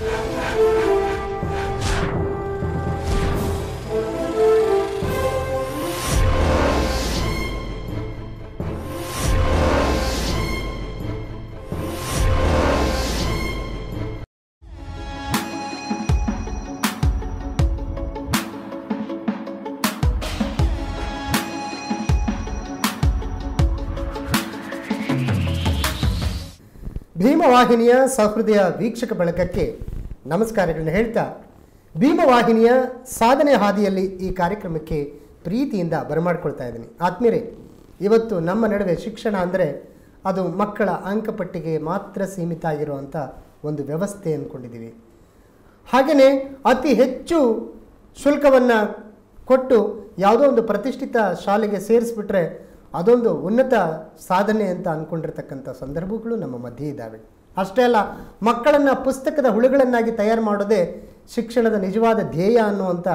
Thank you. ಭೀಮವಾಹಿನಿಯ ಸಹೃದಯ ವೀಕ್ಷಕ ಬಳಗಕ್ಕೆ ನಮಸ್ಕಾರಗಳನ್ನು ಹೇಳ್ತಾ ಭೀಮವಾಹಿನಿಯ ಸಾಧನೆ ಹಾದಿಯಲ್ಲಿ ಈ ಕಾರ್ಯಕ್ರಮಕ್ಕೆ ಪ್ರೀತಿಯಿಂದ ಬರಮಾಡ್ಕೊಳ್ತಾ ಇದ್ದೀನಿ ಆತ್ಮೀರೆ ಇವತ್ತು ನಮ್ಮ ನಡುವೆ ಶಿಕ್ಷಣ ಅಂದರೆ ಅದು ಮಕ್ಕಳ ಅಂಕಪಟ್ಟಿಗೆ ಮಾತ್ರ ಸೀಮಿತ ಆಗಿರುವಂಥ ಒಂದು ವ್ಯವಸ್ಥೆ ಅಂದ್ಕೊಂಡಿದ್ದೀವಿ ಹಾಗೆಯೇ ಅತಿ ಹೆಚ್ಚು ಶುಲ್ಕವನ್ನು ಕೊಟ್ಟು ಯಾವುದೋ ಒಂದು ಪ್ರತಿಷ್ಠಿತ ಶಾಲೆಗೆ ಸೇರಿಸ್ಬಿಟ್ರೆ ಅದೊಂದು ಉನ್ನತ ಸಾಧನೆ ಅಂತ ಅಂದ್ಕೊಂಡಿರ್ತಕ್ಕಂಥ ಸಂದರ್ಭಗಳು ನಮ್ಮ ಮಧ್ಯೆ ಇದ್ದಾವೆ ಅಷ್ಟೇ ಅಲ್ಲ ಮಕ್ಕಳನ್ನು ಪುಸ್ತಕದ ಹುಳುಗಳನ್ನಾಗಿ ತಯಾರು ಮಾಡೋದೇ ಶಿಕ್ಷಣದ ನಿಜವಾದ ಧ್ಯೇಯ ಅನ್ನುವಂಥ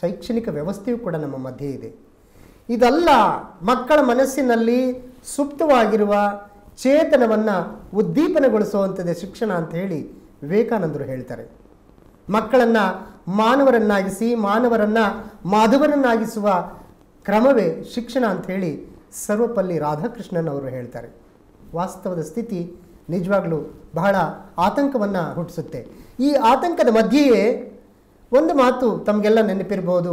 ಶೈಕ್ಷಣಿಕ ವ್ಯವಸ್ಥೆಯೂ ಕೂಡ ನಮ್ಮ ಮಧ್ಯೆ ಇದೆ ಇದೆಲ್ಲ ಮಕ್ಕಳ ಮನಸ್ಸಿನಲ್ಲಿ ಸುಪ್ತವಾಗಿರುವ ಚೇತನವನ್ನು ಉದ್ದೀಪನಗೊಳಿಸುವಂಥದ್ದೇ ಶಿಕ್ಷಣ ಅಂತ ಹೇಳಿ ವಿವೇಕಾನಂದರು ಹೇಳ್ತಾರೆ ಮಕ್ಕಳನ್ನು ಮಾನವರನ್ನಾಗಿಸಿ ಮಾನವರನ್ನು ಮಾಧವರನ್ನಾಗಿಸುವ ಕ್ರಮವೇ ಶಿಕ್ಷಣ ಅಂಥೇಳಿ ಸರ್ವಪಲ್ಲಿ ರಾಧಾಕೃಷ್ಣನ್ ಅವರು ಹೇಳ್ತಾರೆ ವಾಸ್ತವದ ಸ್ಥಿತಿ ನಿಜವಾಗಲೂ ಬಹಳ ಆತಂಕವನ್ನು ಹುಟ್ಟಿಸುತ್ತೆ ಈ ಆತಂಕದ ಮಧ್ಯೆಯೇ ಒಂದು ಮಾತು ತಮಗೆಲ್ಲ ನೆನಪಿರ್ಬೋದು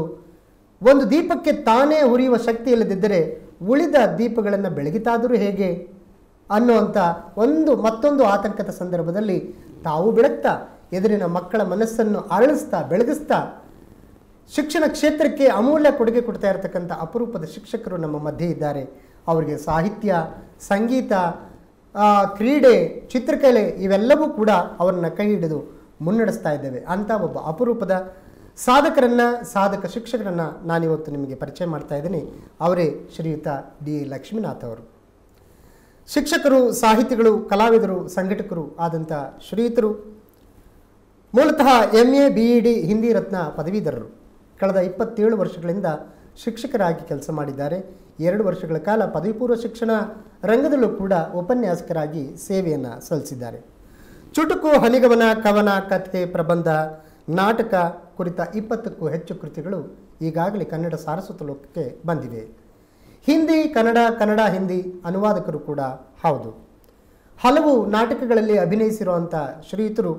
ಒಂದು ದೀಪಕ್ಕೆ ತಾನೇ ಉರಿಯುವ ಶಕ್ತಿ ಇಲ್ಲದಿದ್ದರೆ ಉಳಿದ ದೀಪಗಳನ್ನು ಬೆಳಗಿತಾದರೂ ಹೇಗೆ ಅನ್ನುವಂಥ ಒಂದು ಮತ್ತೊಂದು ಆತಂಕದ ಸಂದರ್ಭದಲ್ಲಿ ತಾವು ಬೆಳಗ್ತಾ ಎದುರಿನ ಮಕ್ಕಳ ಮನಸ್ಸನ್ನು ಅರಳಿಸ್ತಾ ಬೆಳಗಿಸ್ತಾ ಶಿಕ್ಷಣ ಕ್ಷೇತ್ರಕ್ಕೆ ಅಮೂಲ್ಯ ಕೊಡುಗೆ ಕೊಡ್ತಾ ಇರತಕ್ಕಂಥ ಅಪರೂಪದ ಶಿಕ್ಷಕರು ನಮ್ಮ ಮಧ್ಯೆ ಇದ್ದಾರೆ ಅವರಿಗೆ ಸಾಹಿತ್ಯ ಸಂಗೀತ ಕ್ರೀಡೆ ಚಿತ್ರಕಲೆ ಇವೆಲ್ಲವೂ ಕೂಡ ಅವರನ್ನು ಕೈ ಹಿಡಿದು ಮುನ್ನಡೆಸ್ತಾ ಇದ್ದೇವೆ ಅಂಥ ಒಬ್ಬ ಅಪರೂಪದ ಸಾಧಕರನ್ನು ಸಾಧಕ ಶಿಕ್ಷಕರನ್ನು ನಾನಿವತ್ತು ನಿಮಗೆ ಪರಿಚಯ ಮಾಡ್ತಾ ಇದ್ದೀನಿ ಅವರೇ ಶ್ರೀಯುತ ಡಿ ಲಕ್ಷ್ಮೀನಾಥ್ ಅವರು ಶಿಕ್ಷಕರು ಸಾಹಿತಿಗಳು ಕಲಾವಿದರು ಸಂಘಟಕರು ಆದಂಥ ಶ್ರೀಯುತರು ಮೂಲತಃ M A B E D Hindi Ratna ಪದವೀಧರರು ಕಳೆದ ಇಪ್ಪತ್ತೇಳು ವರ್ಷಗಳಿಂದ ಶಿಕ್ಷಕರಾಗಿ ಕೆಲಸ ಮಾಡಿದ್ದಾರೆ ಎರಡು ವರ್ಷಗಳ ಕಾಲ ಪದವಿ ಪೂರ್ವ ಶಿಕ್ಷಣ ರಂಗದಲ್ಲೂ ಕೂಡ ಉಪನ್ಯಾಸಕರಾಗಿ ಸೇವೆಯನ್ನು ಸಲ್ಲಿಸಿದ್ದಾರೆ ಚುಟುಕು ಹನಿಗವನ ಕವನ ಕಥೆ ಪ್ರಬಂಧ ನಾಟಕ ಕುರಿತ ಇಪ್ಪತ್ತಕ್ಕೂ ಹೆಚ್ಚು ಕೃತಿಗಳು ಈಗಾಗಲೇ ಕನ್ನಡ ಸಾರಸ್ವತ ಲೋಕಕ್ಕೆ ಬಂದಿವೆ ಹಿಂದಿ ಕನ್ನಡ ಕನ್ನಡ ಹಿಂದಿ ಅನುವಾದಕರು ಕೂಡ ಹೌದು ಹಲವು ನಾಟಕಗಳಲ್ಲಿ ಅಭಿನಯಿಸಿರುವಂಥ ಶ್ರೀಯುತರು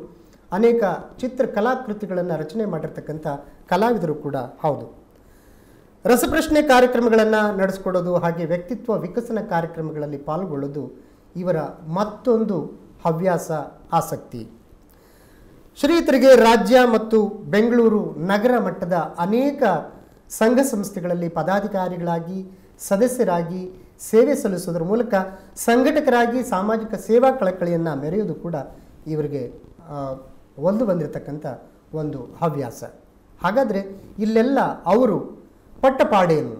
ಅನೇಕ ಚಿತ್ರಕಲಾಕೃತಿಗಳನ್ನು ರಚನೆ ಮಾಡಿರ್ತಕ್ಕಂಥ ಕಲಾವಿದರು ಕೂಡ ಹೌದು ರಸಪ್ರಶ್ನೆ ಕಾರ್ಯಕ್ರಮಗಳನ್ನು ನಡೆಸಿಕೊಡೋದು ಹಾಗೆ ವ್ಯಕ್ತಿತ್ವ ವಿಕಸನ ಕಾರ್ಯಕ್ರಮಗಳಲ್ಲಿ ಪಾಲ್ಗೊಳ್ಳೋದು ಇವರ ಮತ್ತೊಂದು ಹವ್ಯಾಸ ಆಸಕ್ತಿ ಶ್ರೀಯುತರಿಗೆ ರಾಜ್ಯ ಮತ್ತು ಬೆಂಗಳೂರು ನಗರ ಮಟ್ಟದ ಅನೇಕ ಸಂಘ ಸಂಸ್ಥೆಗಳಲ್ಲಿ ಪದಾಧಿಕಾರಿಗಳಾಗಿ ಸದಸ್ಯರಾಗಿ ಸೇವೆ ಸಲ್ಲಿಸುವುದರ ಮೂಲಕ ಸಂಘಟಕರಾಗಿ ಸಾಮಾಜಿಕ ಸೇವಾ ಕಳಕಳಿಯನ್ನು ಮೆರೆಯುವುದು ಕೂಡ ಇವರಿಗೆ ಒಂದು ಬಂದಿರತಕ್ಕಂಥ ಒಂದು ಹವ್ಯಾಸ ಹಾಗಾದರೆ ಇಲ್ಲೆಲ್ಲ ಅವರು ಪಟ್ಟಪಾಡೇನು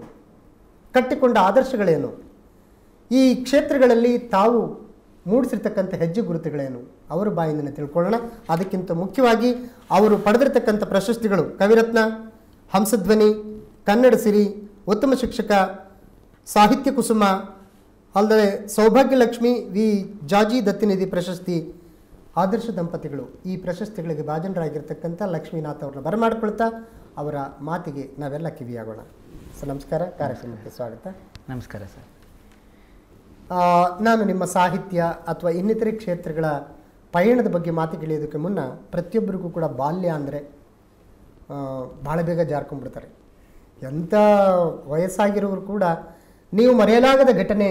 ಕಟ್ಟಿಕೊಂಡ ಆದರ್ಶಗಳೇನು ಈ ಕ್ಷೇತ್ರಗಳಲ್ಲಿ ತಾವು ಮೂಡಿಸಿರ್ತಕ್ಕಂಥ ಹೆಜ್ಜೆ ಗುರುತುಗಳೇನು ಅವರ ಬಾಯಿಂದ ತಿಳ್ಕೊಳ್ಳೋಣ ಅದಕ್ಕಿಂತ ಮುಖ್ಯವಾಗಿ ಅವರು ಪಡೆದಿರ್ತಕ್ಕಂಥ ಪ್ರಶಸ್ತಿಗಳು ಕವಿರತ್ನ ಹಂಸಧ್ವನಿ ಕನ್ನಡ ಸಿರಿ ಉತ್ತಮ ಶಿಕ್ಷಕ ಸಾಹಿತ್ಯ ಕುಸುಮ ಅಲ್ಲದೆ ಸೌಭಾಗ್ಯಲಕ್ಷ್ಮಿ ವಿ ಜಾಜಿ ದತ್ತಿನಿಧಿ ಪ್ರಶಸ್ತಿ ಆದರ್ಶ ದಂಪತಿಗಳು ಈ ಪ್ರಶಸ್ತಿಗಳಿಗೆ ಭಾಜನರಾಗಿರ್ತಕ್ಕಂಥ ಲಕ್ಷ್ಮೀನಾಥ್ ಅವ್ರನ್ನ ಬರಮಾಡಿಕೊಳ್ತಾ ಅವರ ಮಾತಿಗೆ ನಾವೆಲ್ಲ ಕಿವಿಯಾಗೋಣ ಸರ್ ನಮಸ್ಕಾರ ಕಾರ್ಯಕ್ರಮಕ್ಕೆ ಸ್ವಾಗತ ನಮಸ್ಕಾರ ಸರ್ ನಾನು ನಿಮ್ಮ ಸಾಹಿತ್ಯ ಅಥವಾ ಇನ್ನಿತರೆ ಕ್ಷೇತ್ರಗಳ ಪಯಣದ ಬಗ್ಗೆ ಕೇಳಿಯೋದಕ್ಕೆ ಮುನ್ನ ಪ್ರತಿಯೊಬ್ಬರಿಗೂ ಕೂಡ ಬಾಲ್ಯ ಅಂದರೆ ಭಾಳ ಬೇಗ ಜಾರ್ಕೊಂಡ್ಬಿಡ್ತಾರೆ ಎಂಥ ವಯಸ್ಸಾಗಿರೋರು ಕೂಡ ನೀವು ಮರೆಯಲಾಗದ ಘಟನೆ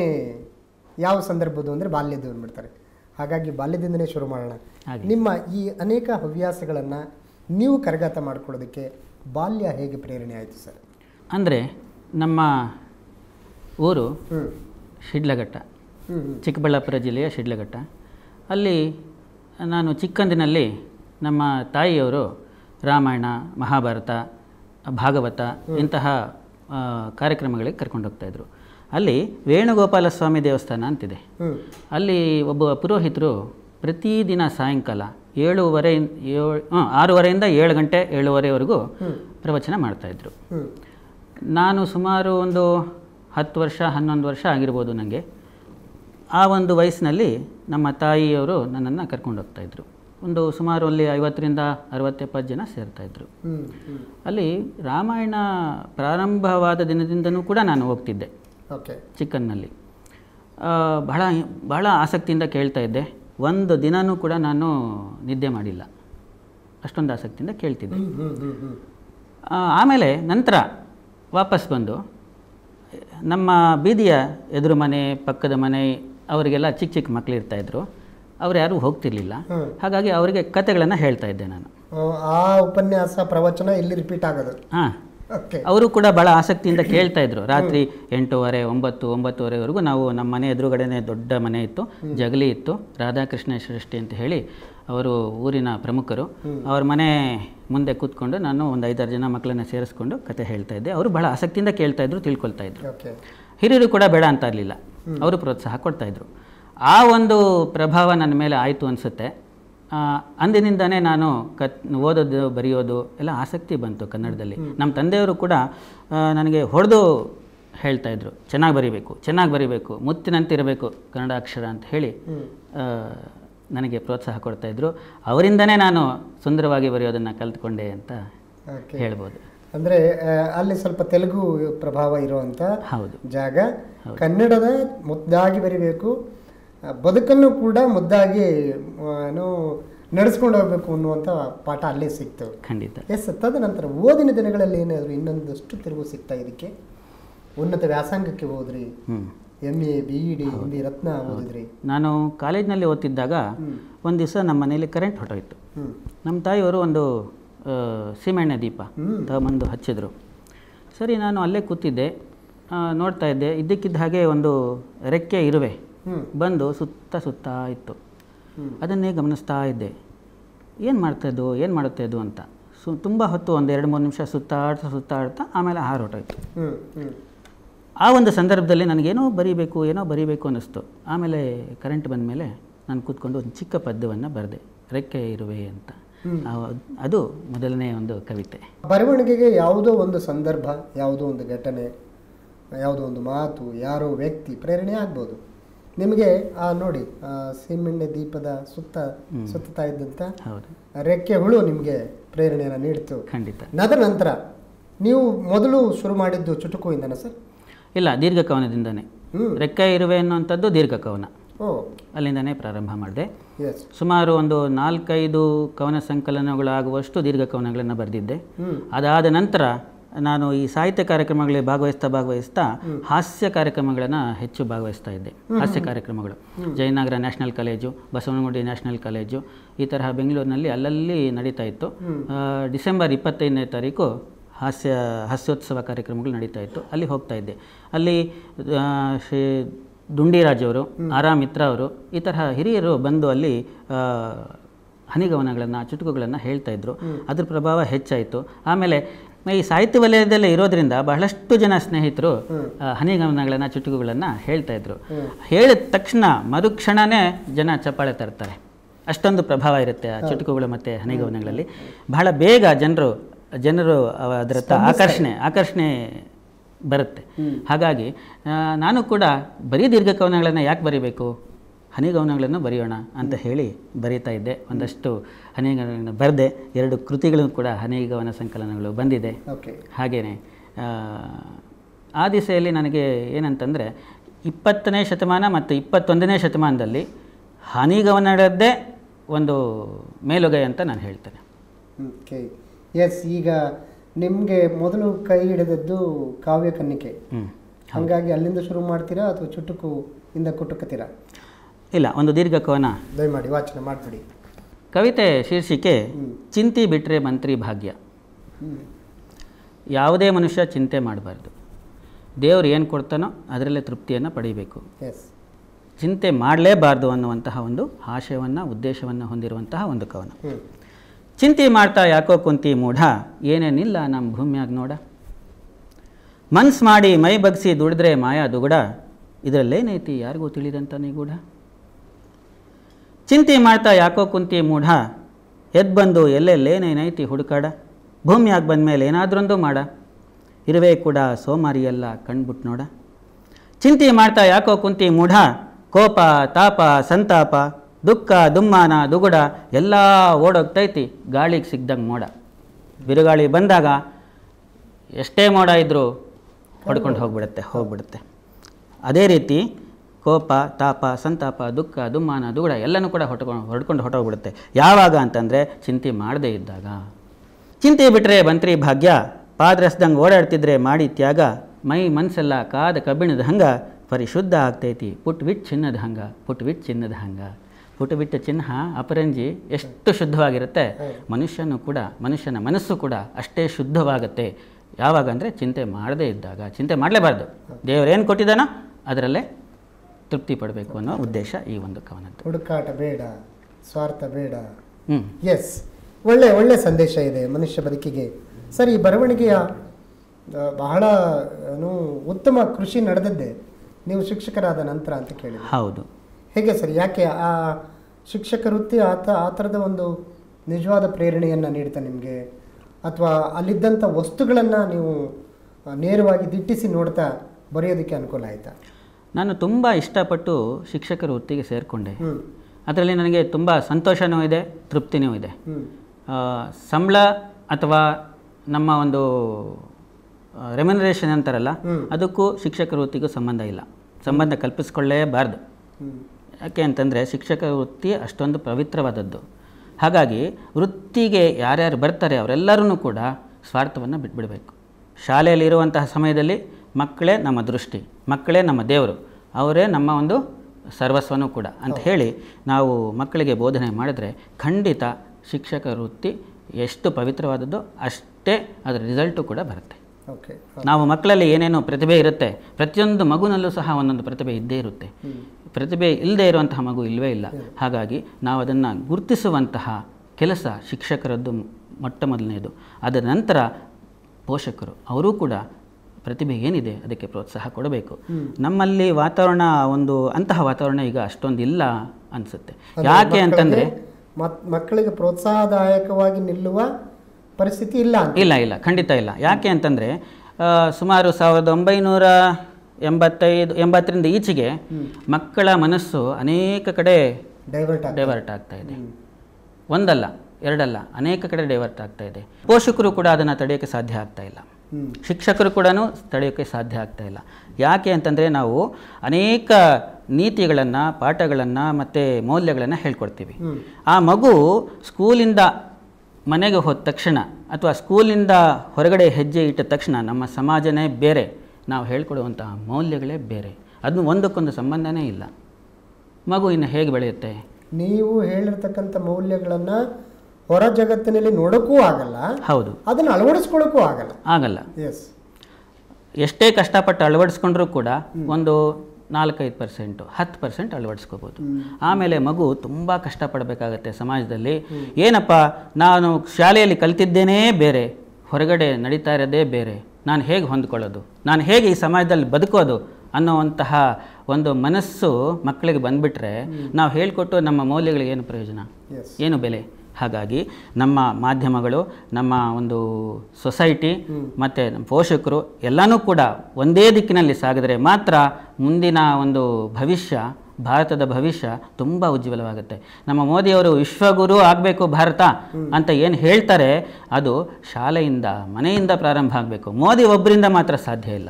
ಯಾವ ಸಂದರ್ಭದ್ದು ಅಂದರೆ ಬಾಲ್ಯದ್ದು ಅಂದ್ಬಿಡ್ತಾರೆ ಹಾಗಾಗಿ ಬಾಲ್ಯದಿಂದಲೇ ಶುರು ಮಾಡೋಣ ನಿಮ್ಮ ಈ ಅನೇಕ ಹವ್ಯಾಸಗಳನ್ನು ನೀವು ಕರಗತ ಮಾಡಿಕೊಳ್ಳೋದಕ್ಕೆ ಬಾಲ್ಯ ಹೇಗೆ ಪ್ರೇರಣೆ ಆಯಿತು ಸರ್ ಅಂದರೆ ನಮ್ಮ ಊರು ಶಿಡ್ಲಘಟ್ಟ ಚಿಕ್ಕಬಳ್ಳಾಪುರ ಜಿಲ್ಲೆಯ ಶಿಡ್ಲಘಟ್ಟ ಅಲ್ಲಿ ನಾನು ಚಿಕ್ಕಂದಿನಲ್ಲಿ ನಮ್ಮ ತಾಯಿಯವರು ರಾಮಾಯಣ ಮಹಾಭಾರತ ಭಾಗವತ ಇಂತಹ ಕಾರ್ಯಕ್ರಮಗಳಿಗೆ ಕರ್ಕೊಂಡು ಹೋಗ್ತಾಯಿದ್ರು ಅಲ್ಲಿ ವೇಣುಗೋಪಾಲ ಸ್ವಾಮಿ ದೇವಸ್ಥಾನ ಅಂತಿದೆ ಅಲ್ಲಿ ಒಬ್ಬ ಪುರೋಹಿತರು ಪ್ರತಿದಿನ ಸಾಯಂಕಾಲ ಏಳುವರೆ ಏಳು ಆರೂವರೆಯಿಂದ ಏಳು ಗಂಟೆ ಏಳುವರೆವರೆಗೂ ಪ್ರವಚನ ಮಾಡ್ತಾಯಿದ್ರು ನಾನು ಸುಮಾರು ಒಂದು ಹತ್ತು ವರ್ಷ ಹನ್ನೊಂದು ವರ್ಷ ಆಗಿರ್ಬೋದು ನನಗೆ ಆ ಒಂದು ವಯಸ್ಸಿನಲ್ಲಿ ನಮ್ಮ ತಾಯಿಯವರು ನನ್ನನ್ನು ಕರ್ಕೊಂಡು ಹೋಗ್ತಾಯಿದ್ರು ಒಂದು ಸುಮಾರು ಅಲ್ಲಿ ಐವತ್ತರಿಂದ ಅರವತ್ತೆಪ್ಪತ್ತು ಜನ ಸೇರ್ತಾಯಿದ್ರು ಅಲ್ಲಿ ರಾಮಾಯಣ ಪ್ರಾರಂಭವಾದ ದಿನದಿಂದನೂ ಕೂಡ ನಾನು ಹೋಗ್ತಿದ್ದೆ ಓಕೆ ಚಿಕನ್ನಲ್ಲಿ ಬಹಳ ಬಹಳ ಆಸಕ್ತಿಯಿಂದ ಕೇಳ್ತಾ ಇದ್ದೆ ಒಂದು ದಿನವೂ ಕೂಡ ನಾನು ನಿದ್ದೆ ಮಾಡಿಲ್ಲ ಅಷ್ಟೊಂದು ಆಸಕ್ತಿಯಿಂದ ಕೇಳ್ತಿದ್ದೆ ಆಮೇಲೆ ನಂತರ ವಾಪಸ್ ಬಂದು ನಮ್ಮ ಬೀದಿಯ ಎದುರು ಮನೆ ಪಕ್ಕದ ಮನೆ ಅವರಿಗೆಲ್ಲ ಚಿಕ್ಕ ಚಿಕ್ಕ ಮಕ್ಕಳು ಇರ್ತಾಯಿದ್ರು ಅವ್ರು ಯಾರೂ ಹೋಗ್ತಿರ್ಲಿಲ್ಲ ಹಾಗಾಗಿ ಅವರಿಗೆ ಕತೆಗಳನ್ನು ಹೇಳ್ತಾ ಇದ್ದೆ ನಾನು ಆ ಉಪನ್ಯಾಸ ಪ್ರವಚನ ಇಲ್ಲಿ ರಿಪೀಟ್ ಆಗೋದು ಹಾಂ ಅವರು ಕೂಡ ಬಹಳ ಆಸಕ್ತಿಯಿಂದ ಕೇಳ್ತಾ ಇದ್ರು ರಾತ್ರಿ ಎಂಟೂವರೆ ಒಂಬತ್ತು ಒಂಬತ್ತುವರೆವರೆಗೂ ನಾವು ನಮ್ಮ ಮನೆ ಎದುರುಗಡೆನೆ ದೊಡ್ಡ ಮನೆ ಇತ್ತು ಜಗಲಿ ಇತ್ತು ರಾಧಾಕೃಷ್ಣ ಸೃಷ್ಟಿ ಅಂತ ಹೇಳಿ ಅವರು ಊರಿನ ಪ್ರಮುಖರು ಅವ್ರ ಮನೆ ಮುಂದೆ ಕೂತ್ಕೊಂಡು ನಾನು ಒಂದು ಐದಾರು ಜನ ಮಕ್ಕಳನ್ನ ಸೇರಿಸ್ಕೊಂಡು ಕತೆ ಹೇಳ್ತಾ ಇದ್ದೆ ಅವರು ಬಹಳ ಆಸಕ್ತಿಯಿಂದ ಕೇಳ್ತಾ ಇದ್ರು ತಿಳ್ಕೊಳ್ತಾ ಇದ್ರು ಹಿರಿಯರು ಕೂಡ ಬೇಡ ಅಂತ ಇರಲಿಲ್ಲ ಅವರು ಪ್ರೋತ್ಸಾಹ ಕೊಡ್ತಾ ಇದ್ರು ಆ ಒಂದು ಪ್ರಭಾವ ನನ್ನ ಮೇಲೆ ಆಯಿತು ಅನಿಸುತ್ತೆ ಅಂದಿನಿಂದನೇ ನಾನು ಕತ್ ಓದೋದು ಬರೆಯೋದು ಎಲ್ಲ ಆಸಕ್ತಿ ಬಂತು ಕನ್ನಡದಲ್ಲಿ ನಮ್ಮ ತಂದೆಯವರು ಕೂಡ ನನಗೆ ಹೊಡೆದು ಹೇಳ್ತಾಯಿದ್ರು ಚೆನ್ನಾಗಿ ಬರೀಬೇಕು ಚೆನ್ನಾಗಿ ಬರೀಬೇಕು ಮುತ್ತಿನಂತಿರಬೇಕು ಕನ್ನಡ ಅಕ್ಷರ ಅಂತ ಹೇಳಿ ನನಗೆ ಪ್ರೋತ್ಸಾಹ ಕೊಡ್ತಾಯಿದ್ರು ಅವರಿಂದನೇ ನಾನು ಸುಂದರವಾಗಿ ಬರೆಯೋದನ್ನು ಕಲ್ತ್ಕೊಂಡೆ ಅಂತ ಹೇಳ್ಬೋದು ಅಂದರೆ ಅಲ್ಲಿ ಸ್ವಲ್ಪ ತೆಲುಗು ಪ್ರಭಾವ ಇರುವಂಥ ಹೌದು ಜಾಗ ಕನ್ನಡದ ಮುದ್ದಾಗಿ ಬರಿಬೇಕು ಬದುಕನ್ನು ಕೂಡ ಮುದ್ದಾಗಿ ಏನು ನಡೆಸ್ಕೊಂಡು ಹೋಗ್ಬೇಕು ಅನ್ನುವಂಥ ಪಾಠ ಅಲ್ಲೇ ಸಿಕ್ತು ಖಂಡಿತ ಎಸ್ ತದನಂತರ ಓದಿನ ದಿನಗಳಲ್ಲಿ ಏನಾದರೂ ಇನ್ನೊಂದಷ್ಟು ತಿರುವು ಸಿಗ್ತಾ ಇದಕ್ಕೆ ಉನ್ನತ ವ್ಯಾಸಂಗಕ್ಕೆ ಹೋದ್ರಿ M A B E D Hindi Ratna ಓದಿದ್ರಿ ನಾನು ಕಾಲೇಜ್ನಲ್ಲಿ ಓದ್ತಿದ್ದಾಗ ಒಂದು ದಿವಸ ನಮ್ಮ ಮನೇಲಿ ಕರೆಂಟ್ ಹೊಟ್ಟೋಯ್ತು ನಮ್ಮ ತಾಯಿಯವರು ಒಂದು ಸೀಮೆಣ್ಣೆ ದೀಪ ತಗೊಂಬಂದು ಹಚ್ಚಿದ್ರು ಸರಿ ನಾನು ಅಲ್ಲೇ ಕೂತಿದ್ದೆ ನೋಡ್ತಾ ಇದ್ದೆ ಇದ್ದಕ್ಕಿದ್ದ ಹಾಗೆ ಒಂದು ರೆಕ್ಕೆ ಇರುವೆ ಬಂದು ಸುತ್ತ ಸುತ್ತ ಇತ್ತು ಅದನ್ನೇ ಗಮನಿಸ್ತಾ ಇದ್ದೆ ಏನು ಇದ್ದು ಏನು ಮಾಡುತ್ತೆ ಇದು ಅಂತ ಸು ತುಂಬ ಹೊತ್ತು ಒಂದು ಎರಡು ಮೂರು ನಿಮಿಷ ಸುತ್ತಾಡ್ತಾ ಸುತ್ತಾಡ್ತಾ ಆಮೇಲೆ ಹ್ಞೂ ಆ ಒಂದು ಸಂದರ್ಭದಲ್ಲಿ ನನಗೇನೋ ಬರೀಬೇಕು ಏನೋ ಬರೀಬೇಕು ಅನ್ನಿಸ್ತು ಆಮೇಲೆ ಕರೆಂಟ್ ಬಂದ ಮೇಲೆ ನಾನು ಕೂತ್ಕೊಂಡು ಒಂದು ಚಿಕ್ಕ ಪದ್ಯವನ್ನು ಬರೆದೆ ರೆಕ್ಕೆ ಇರುವೆ ಅಂತ ಅದು ಮೊದಲನೇ ಒಂದು ಕವಿತೆ ಬರವಣಿಗೆಗೆ ಯಾವುದೋ ಒಂದು ಸಂದರ್ಭ ಯಾವುದೋ ಒಂದು ಘಟನೆ ಯಾವುದೋ ಒಂದು ಮಾತು ಯಾರೋ ವ್ಯಕ್ತಿ ಪ್ರೇರಣೆ ಆಗ್ಬೋದು ನಿಮಗೆ ಆ ನೋಡಿ ಸೀಮೆಣ್ಣೆ ದೀಪದ ಸುತ್ತ ಸುತ್ತಾ ಇದ್ದಂತ ರೆಕ್ಕೆ ಹುಳು ನಿಮಗೆ ಪ್ರೇರಣೆಯನ್ನು ನೀಡಿತು ಖಂಡಿತ ನದ ನಂತರ ನೀವು ಮೊದಲು ಶುರು ಮಾಡಿದ್ದು ಚುಟುಕು ಸರ್ ಇಲ್ಲ ದೀರ್ಘ ಕವನದಿಂದನೇ ರೆಕ್ಕೆ ಇರುವೆ ಅನ್ನುವಂಥದ್ದು ದೀರ್ಘ ಕವನ ಅಲ್ಲಿಂದನೇ ಪ್ರಾರಂಭ ಮಾಡಿದೆ ಸುಮಾರು ಒಂದು ನಾಲ್ಕೈದು ಕವನ ಸಂಕಲನಗಳಾಗುವಷ್ಟು ದೀರ್ಘ ಕವನಗಳನ್ನು ಬರೆದಿದ್ದೆ ಅದಾದ ನಂತರ ನಾನು ಈ ಸಾಹಿತ್ಯ ಕಾರ್ಯಕ್ರಮಗಳಲ್ಲಿ ಭಾಗವಹಿಸ್ತಾ ಭಾಗವಹಿಸ್ತಾ ಹಾಸ್ಯ ಕಾರ್ಯಕ್ರಮಗಳನ್ನು ಹೆಚ್ಚು ಭಾಗವಹಿಸ್ತಾ ಇದ್ದೆ ಹಾಸ್ಯ ಕಾರ್ಯಕ್ರಮಗಳು Jayanagar national college Basavanagudi national college ಈ ತರಹ ಬೆಂಗಳೂರಿನಲ್ಲಿ ಅಲ್ಲಲ್ಲಿ ನಡೀತಾ ಇತ್ತು ಡಿಸೆಂಬರ್ ಇಪ್ಪತ್ತೈದನೇ ತಾರೀಕು ಹಾಸ್ಯ ಹಾಸ್ಯೋತ್ಸವ ಕಾರ್ಯಕ್ರಮಗಳು ನಡೀತಾ ಇತ್ತು ಅಲ್ಲಿ ಹೋಗ್ತಾ ಇದ್ದೆ ಅಲ್ಲಿ ಶ್ರೀ ದುಂಡಿರಾಜ್ ಅವರು ಆರಾ ಮಿತ್ರ ಅವರು ಈ ತರಹ ಹಿರಿಯರು ಬಂದು ಅಲ್ಲಿ ಹನಿಗವನಗಳನ್ನು ಚುಟುಕುಗಳನ್ನು ಹೇಳ್ತಾ ಇದ್ರು ಅದ್ರ ಪ್ರಭಾವ ಹೆಚ್ಚಾಯಿತು ಆಮೇಲೆ ಈ ಸಾಹಿತ್ಯ ವಲಯದಲ್ಲೇ ಇರೋದ್ರಿಂದ ಬಹಳಷ್ಟು ಜನ ಸ್ನೇಹಿತರು ಹನಿಗವನಗಳನ್ನ ಚುಟುಕುಗಳನ್ನ ಹೇಳ್ತಾ ಇದ್ರು ಹೇಳಿದ ತಕ್ಷಣ ಮರುಕ್ಷಣನೇ ಜನ ಚಪ್ಪಾಳೆ ತರ್ತಾರೆ ಅಷ್ಟೊಂದು ಪ್ರಭಾವ ಇರುತ್ತೆ ಆ ಚುಟುಕುಗಳು ಮತ್ತೆ ಹನಿಗಮನಗಳಲ್ಲಿ ಬಹಳ ಬೇಗ ಜನರು ಜನರು ಅದರತ್ತ ಆಕರ್ಷಣೆ ಆಕರ್ಷಣೆ ಬರುತ್ತೆ ಹಾಗಾಗಿ ನಾನು ಕೂಡ ಬರೀ ದೀರ್ಘ ಕವನಗಳನ್ನು ಯಾಕೆ ಬರೀಬೇಕು ಹನಿಗವನಗಳನ್ನು ಬರೆಯೋಣ ಅಂತ ಹೇಳಿ ಬರೀತಾ ಇದ್ದೆ ಒಂದಷ್ಟು ಹನಿಗವನಗಳನ್ನು ಬರೆದೆ ಎರಡು ಕೃತಿಗಳನ್ನು ಕೂಡ ಹನಿಗವನ ಸಂಕಲನಗಳು ಬಂದಿದೆ ಹಾಗೆಯೇ ಆ ದಿಸೆಯಲ್ಲಿ ನನಗೆ ಏನಂತಂದರೆ ಇಪ್ಪತ್ತನೇ ಶತಮಾನ ಮತ್ತು ಇಪ್ಪತ್ತೊಂದನೇ ಶತಮಾನದಲ್ಲಿ ಹನಿಗವನಗಳದ್ದೇ ಒಂದು ಮೇಲುಗೈ ಅಂತ ನಾನು ಹೇಳ್ತೇನೆ ಓಕೆ ಎಸ್ ಈಗ ನಿಮಗೆ ಮೊದಲು ಕೈ ಹಿಡಿದದ್ದು ಕಾವ್ಯ ಕನ್ನಿಕೆ ಹಾಗಾಗಿ ಅಲ್ಲಿಂದ ಶುರು ಮಾಡ್ತೀರಾ ಅಥವಾ ಚುಟುಕು ಇಂದ ಕುಟುಕತೀರಾ ಇಲ್ಲ ಒಂದು ದೀರ್ಘ ಕವನ ದಯಮಾಡಿ ವಾಚನ ಮಾಡಿಬಿಡಿ ಕವಿತೆ ಶೀರ್ಷಿಕೆ ಚಿಂತಿ ಬಿಟ್ಟರೆ ಮಂತ್ರಿ ಭಾಗ್ಯ ಯಾವುದೇ ಮನುಷ್ಯ ಚಿಂತೆ ಮಾಡಬಾರ್ದು ದೇವರು ಏನು ಕೊಡ್ತಾನೋ ಅದರಲ್ಲೇ ತೃಪ್ತಿಯನ್ನು ಪಡೀಬೇಕು ಚಿಂತೆ ಮಾಡಲೇಬಾರ್ದು ಅನ್ನುವಂತಹ ಒಂದು ಆಶಯವನ್ನು ಉದ್ದೇಶವನ್ನು ಹೊಂದಿರುವಂತಹ ಒಂದು ಕವನ ಚಿಂತೆ ಮಾಡ್ತಾ ಯಾಕೋ ಕುಂತಿ ಮೂಢ ಏನೇನಿಲ್ಲ ನಮ್ಮ ಭೂಮಿಯಾಗ ನೋಡ ಮನ್ಸು ಮಾಡಿ ಮೈ ಬಗ್ಸಿ ದುಡಿದ್ರೆ ಮಾಯಾ ದುಗುಡ ಇದರಲ್ಲೇನೈತಿ ಯಾರಿಗೂ ತಿಳಿದಂತ ನೀಗೂಢ ಚಿಂತೆ ಮಾಡ್ತಾ ಯಾಕೋ ಕುಂತಿ ಮೂಢ ಎದ್ದು ಬಂದು ಎಲ್ಲೆಲ್ಲೇನೇನೈತಿ ಹುಡುಕಾಡ ಭೂಮಿಯಾಗಿ ಬಂದ ಮೇಲೆ ಏನಾದ್ರೊಂದು ಮಾಡ ಇರುವೆ ಕೂಡ ಸೋಮಾರಿಯೆಲ್ಲ ಕಂಡುಬಿಟ್ಟು ನೋಡ ಚಿಂತೆ ಮಾಡ್ತಾ ಯಾಕೋ ಕುಂತಿ ಮೂಢ ಕೋಪ ತಾಪ ಸಂತಾಪ ದುಃಖ ದುಮ್ಮಾನ ದುಗುಡ ಎಲ್ಲ ಓಡೋಗ್ತೈತಿ ಗಾಳಿಗೆ ಸಿಗ್ದಂಗೆ ಮೋಡ ಬಿರುಗಾಳಿ ಬಂದಾಗ ಎಷ್ಟೇ ಮೋಡ ಇದ್ದರೂ ಹೊಡ್ಕೊಂಡು ಹೋಗ್ಬಿಡುತ್ತೆ ಹೋಗ್ಬಿಡುತ್ತೆ ಅದೇ ರೀತಿ ಕೋಪ ತಾಪ ಸಂತಾಪ ದುಃಖ ದುಮ್ಮಾನ ದೂಡ ಎಲ್ಲನೂ ಕೂಡ ಹೊಟ್ಕೊಂಡು ಹೊಡ್ಕೊಂಡು ಹೊಟ್ಟೋಗ್ಬಿಡುತ್ತೆ ಯಾವಾಗ ಅಂತಂದರೆ ಚಿಂತೆ ಮಾಡದೇ ಇದ್ದಾಗ ಚಿಂತೆ ಬಿಟ್ಟರೆ ಬಂತ್ರಿ ಭಾಗ್ಯ ಪಾದ್ರಸ್ದಂಗೆ ಓಡಾಡ್ತಿದ್ರೆ ಮಾಡಿ ತ್ಯಾಗ ಮೈ ಮನಸ್ಸೆಲ್ಲ ಕಾದ ಕಬ್ಬಿಣದ ಹಂಗ ಪರಿಶುದ್ಧ ಆಗ್ತೈತಿ ಪುಟ್ ವಿಟ್ ಚಿನ್ನದ ಹಂಗ ಪುಟ್ ವಿಟ್ ಚಿನ್ನದ ಹಂಗ ಪುಟ್ ಬಿಟ್ಟ ಚಿನ್ನ ಅಪರಂಜಿ ಎಷ್ಟು ಶುದ್ಧವಾಗಿರುತ್ತೆ ಮನುಷ್ಯನು ಕೂಡ ಮನುಷ್ಯನ ಮನಸ್ಸು ಕೂಡ ಅಷ್ಟೇ ಶುದ್ಧವಾಗುತ್ತೆ ಯಾವಾಗ ಅಂದರೆ ಚಿಂತೆ ಮಾಡದೇ ಇದ್ದಾಗ ಚಿಂತೆ ಮಾಡಲೇಬಾರ್ದು ದೇವರೇನು ಕೊಟ್ಟಿದ್ದಾನೋ ಅದರಲ್ಲೇ ತೃಪ್ತಿ ಪಡಬೇಕು ಅನ್ನೋ ಉದ್ದೇಶ ಈ ಒಂದು ಕವನ ಹುಡುಕಾಟ ಬೇಡ ಸ್ವಾರ್ಥ ಬೇಡ ಎಸ್ ಒಳ್ಳೆ ಒಳ್ಳೆ ಸಂದೇಶ ಇದೆ ಮನುಷ್ಯ ಬದುಕಿಗೆ ಸರ್ ಈ ಬರವಣಿಗೆಯ ಬಹಳ ಉತ್ತಮ ಕೃಷಿ ನಡೆದದ್ದೇ ನೀವು ಶಿಕ್ಷಕರಾದ ನಂತರ ಅಂತ ಕೇಳಿ ಹೌದು ಹೇಗೆ ಸರ್ ಯಾಕೆ ಆ ಶಿಕ್ಷಕ ವೃತ್ತಿ ಆತ ಆ ಥರದ ಒಂದು ನಿಜವಾದ ಪ್ರೇರಣೆಯನ್ನು ನೀಡ್ತಾ ನಿಮಗೆ ಅಥವಾ ಅಲ್ಲಿದ್ದಂಥ ವಸ್ತುಗಳನ್ನು ನೀವು ನೇರವಾಗಿ ದಿಟ್ಟಿಸಿ ನೋಡ್ತಾ ಬರೆಯೋದಕ್ಕೆ ಅನುಕೂಲ ಆಯಿತಾ ನಾನು ತುಂಬ ಇಷ್ಟಪಟ್ಟು ಶಿಕ್ಷಕರ ವೃತ್ತಿಗೆ ಸೇರಿಕೊಂಡೆ ಅದರಲ್ಲಿ ನನಗೆ ತುಂಬ ಸಂತೋಷವೂ ಇದೆ ತೃಪ್ತಿನೂ ಇದೆ ಸಂಬಳ ಅಥವಾ ನಮ್ಮ ಒಂದು ರೆಮ್ಯುನರೇಷನ್ ಅಂತಾರಲ್ಲ ಅದಕ್ಕೂ ಶಿಕ್ಷಕರ ವೃತ್ತಿಗೂ ಸಂಬಂಧ ಇಲ್ಲ ಸಂಬಂಧ ಕಲ್ಪಿಸ್ಕೊಳ್ಳೇಬಾರ್ದು ಯಾಕೆ ಅಂತಂದರೆ ಶಿಕ್ಷಕರ ವೃತ್ತಿ ಅಷ್ಟೊಂದು ಪವಿತ್ರವಾದದ್ದು ಹಾಗಾಗಿ ವೃತ್ತಿಗೆ ಯಾರ್ಯಾರು ಬರ್ತಾರೆ ಅವರೆಲ್ಲರೂ ಕೂಡ ಸ್ವಾರ್ಥವನ್ನು ಬಿಟ್ಬಿಡಬೇಕು ಶಾಲೆಯಲ್ಲಿರುವಂತಹ ಸಮಯದಲ್ಲಿ ಮಕ್ಕಳೇ ನಮ್ಮ ದೃಷ್ಟಿ ಮಕ್ಕಳೇ ನಮ್ಮ ದೇವರು ಅವರೇ ನಮ್ಮ ಒಂದು ಸರ್ವಸ್ವನು ಕೂಡ ಅಂತ ಹೇಳಿ ನಾವು ಮಕ್ಕಳಿಗೆ ಬೋಧನೆ ಮಾಡಿದ್ರೆ ಖಂಡಿತ ಶಿಕ್ಷಕ ವೃತ್ತಿ ಎಷ್ಟು ಪವಿತ್ರವಾದದ್ದು ಅಷ್ಟೇ ಅದರ ರಿಸಲ್ಟು ಕೂಡ ಬರುತ್ತೆ ಓಕೆ ನಾವು ಮಕ್ಕಳಲ್ಲಿ ಏನೇನೋ ಪ್ರತಿಭೆ ಇರುತ್ತೆ ಪ್ರತಿಯೊಂದು ಮಗುನಲ್ಲೂ ಸಹ ಒಂದೊಂದು ಪ್ರತಿಭೆ ಇದ್ದೇ ಇರುತ್ತೆ ಪ್ರತಿಭೆ ಇಲ್ಲದೆ ಇರುವಂತಹ ಮಗು ಇಲ್ಲವೇ ಇಲ್ಲ ಹಾಗಾಗಿ ನಾವು ಅದನ್ನು ಗುರುತಿಸುವಂತಹ ಕೆಲಸ ಶಿಕ್ಷಕರದ್ದು ಮೊಟ್ಟ ಮೊದಲನೆಯದು ಅದರ ನಂತರ ಪೋಷಕರು ಅವರೂ ಕೂಡ ಪ್ರತಿಭೆ ಏನಿದೆ ಅದಕ್ಕೆ ಪ್ರೋತ್ಸಾಹ ಕೊಡಬೇಕು ನಮ್ಮಲ್ಲಿ ವಾತಾವರಣ ಒಂದು ಅಂತಹ ವಾತಾವರಣ ಈಗ ಅಷ್ಟೊಂದಿಲ್ಲ ಅನಿಸುತ್ತೆ ಯಾಕೆ ಅಂತಂದರೆ ಮಕ್ಕಳಿಗೆ ಪ್ರೋತ್ಸಾಹದಾಯಕವಾಗಿ ನಿಲ್ಲುವ ಪರಿಸ್ಥಿತಿ ಇಲ್ಲ ಇಲ್ಲ ಇಲ್ಲ ಖಂಡಿತ ಇಲ್ಲ ಯಾಕೆ ಅಂತಂದರೆ ಸುಮಾರು ಸಾವಿರದ ಒಂಬೈನೂರ ಎಂಬತ್ತೈದು ಎಂಬತ್ತರಿಂದ ಈಚೆಗೆ ಮಕ್ಕಳ ಮನಸ್ಸು ಅನೇಕ ಕಡೆ ಡೈವರ್ಟ್ ಡೈವರ್ಟ್ ಆಗ್ತಾ ಇದೆ ಒಂದಲ್ಲ ಎರಡಲ್ಲ ಅನೇಕ ಕಡೆ ಡೈವರ್ಟ್ ಆಗ್ತಾ ಇದೆ ಪೋಷಕರು ಕೂಡ ಅದನ್ನು ತಡೆಯೋಕ್ಕೆ ಸಾಧ್ಯ ಆಗ್ತಾ ಇಲ್ಲ ಶಿಕ್ಷಕರು ಕೂಡ ತಡೆಯೋಕ್ಕೆ ಸಾಧ್ಯ ಆಗ್ತಾ ಇಲ್ಲ ಯಾಕೆ ಅಂತಂದರೆ ನಾವು ಅನೇಕ ನೀತಿಗಳನ್ನು ಪಾಠಗಳನ್ನು ಮತ್ತು ಮೌಲ್ಯಗಳನ್ನು ಹೇಳ್ಕೊಡ್ತೀವಿ ಆ ಮಗು ಸ್ಕೂಲಿಂದ ಮನೆಗೆ ಹೋದ ತಕ್ಷಣ ಅಥವಾ ಸ್ಕೂಲಿಂದ ಹೊರಗಡೆ ಹೆಜ್ಜೆ ಇಟ್ಟ ತಕ್ಷಣ ನಮ್ಮ ಸಮಾಜನೇ ಬೇರೆ ನಾವು ಹೇಳ್ಕೊಡುವಂತಹ ಮೌಲ್ಯಗಳೇ ಬೇರೆ ಅದನ್ನು ಒಂದಕ್ಕೊಂದು ಸಂಬಂಧನೇ ಇಲ್ಲ ಮಗು ಇನ್ನು ಹೇಗೆ ಬೆಳೆಯುತ್ತೆ ನೀವು ಹೇಳಿರ್ತಕ್ಕಂಥ ಮೌಲ್ಯಗಳನ್ನು ಹೊರ ಜಗತ್ತಿನಲ್ಲಿ ನೋಡೋಕ್ಕೂ ಆಗಲ್ಲ ಹೌದು ಅದನ್ನು ಅಳವಡಿಸ್ಕೊಳ್ಳೋಕ್ಕೂ ಆಗಲ್ಲ ಆಗಲ್ಲ ಎಸ್ ಎಷ್ಟೇ ಕಷ್ಟಪಟ್ಟು ಅಳವಡಿಸ್ಕೊಂಡ್ರು ಕೂಡ ಒಂದು ನಾಲ್ಕೈದು ಪರ್ಸೆಂಟು ಹತ್ತು ಪರ್ಸೆಂಟ್ ಅಳವಡಿಸ್ಕೋಬೋದು ಆಮೇಲೆ ಮಗು ತುಂಬ ಕಷ್ಟಪಡಬೇಕಾಗತ್ತೆ ಸಮಾಜದಲ್ಲಿ ಏನಪ್ಪ ನಾನು ಶಾಲೆಯಲ್ಲಿ ಕಲಿತಿದ್ದೇನೇ ಬೇರೆ ಹೊರಗಡೆ ನಡೀತಾ ಇರೋದೇ ಬೇರೆ ನಾನು ಹೇಗೆ ಹೊಂದ್ಕೊಳ್ಳೋದು ನಾನು ಹೇಗೆ ಈ ಸಮಾಜದಲ್ಲಿ ಬದುಕೋದು ಅನ್ನೋವಂತಹ ಒಂದು ಮನಸ್ಸು ಮಕ್ಕಳಿಗೆ ಬಂದುಬಿಟ್ರೆ ನಾವು ಹೇಳಿಕೊಟ್ಟು ನಮ್ಮ ಮೌಲ್ಯಗಳಿಗೆ ಏನು ಪ್ರಯೋಜನ ಏನು ಬೆಲೆ ಹಾಗಾಗಿ ನಮ್ಮ ಮಾಧ್ಯಮಗಳು ನಮ್ಮ ಒಂದು ಸೊಸೈಟಿ ಮತ್ತು ನಮ್ಮ ಪೋಷಕರು ಎಲ್ಲನೂ ಕೂಡ ಒಂದೇ ದಿಕ್ಕಿನಲ್ಲಿ ಸಾಗಿದರೆ ಮಾತ್ರ ಮುಂದಿನ ಒಂದು ಭವಿಷ್ಯ ಭಾರತದ ಭವಿಷ್ಯ ತುಂಬ ಉಜ್ವಲವಾಗುತ್ತೆ ನಮ್ಮ ಮೋದಿಯವರು ವಿಶ್ವಗುರು ಆಗಬೇಕು ಭಾರತ ಅಂತ ಏನು ಹೇಳ್ತಾರೆ ಅದು ಶಾಲೆಯಿಂದ ಮನೆಯಿಂದ ಪ್ರಾರಂಭ ಆಗಬೇಕು ಮೋದಿ ಒಬ್ಬರಿಂದ ಮಾತ್ರ ಸಾಧ್ಯ ಇಲ್ಲ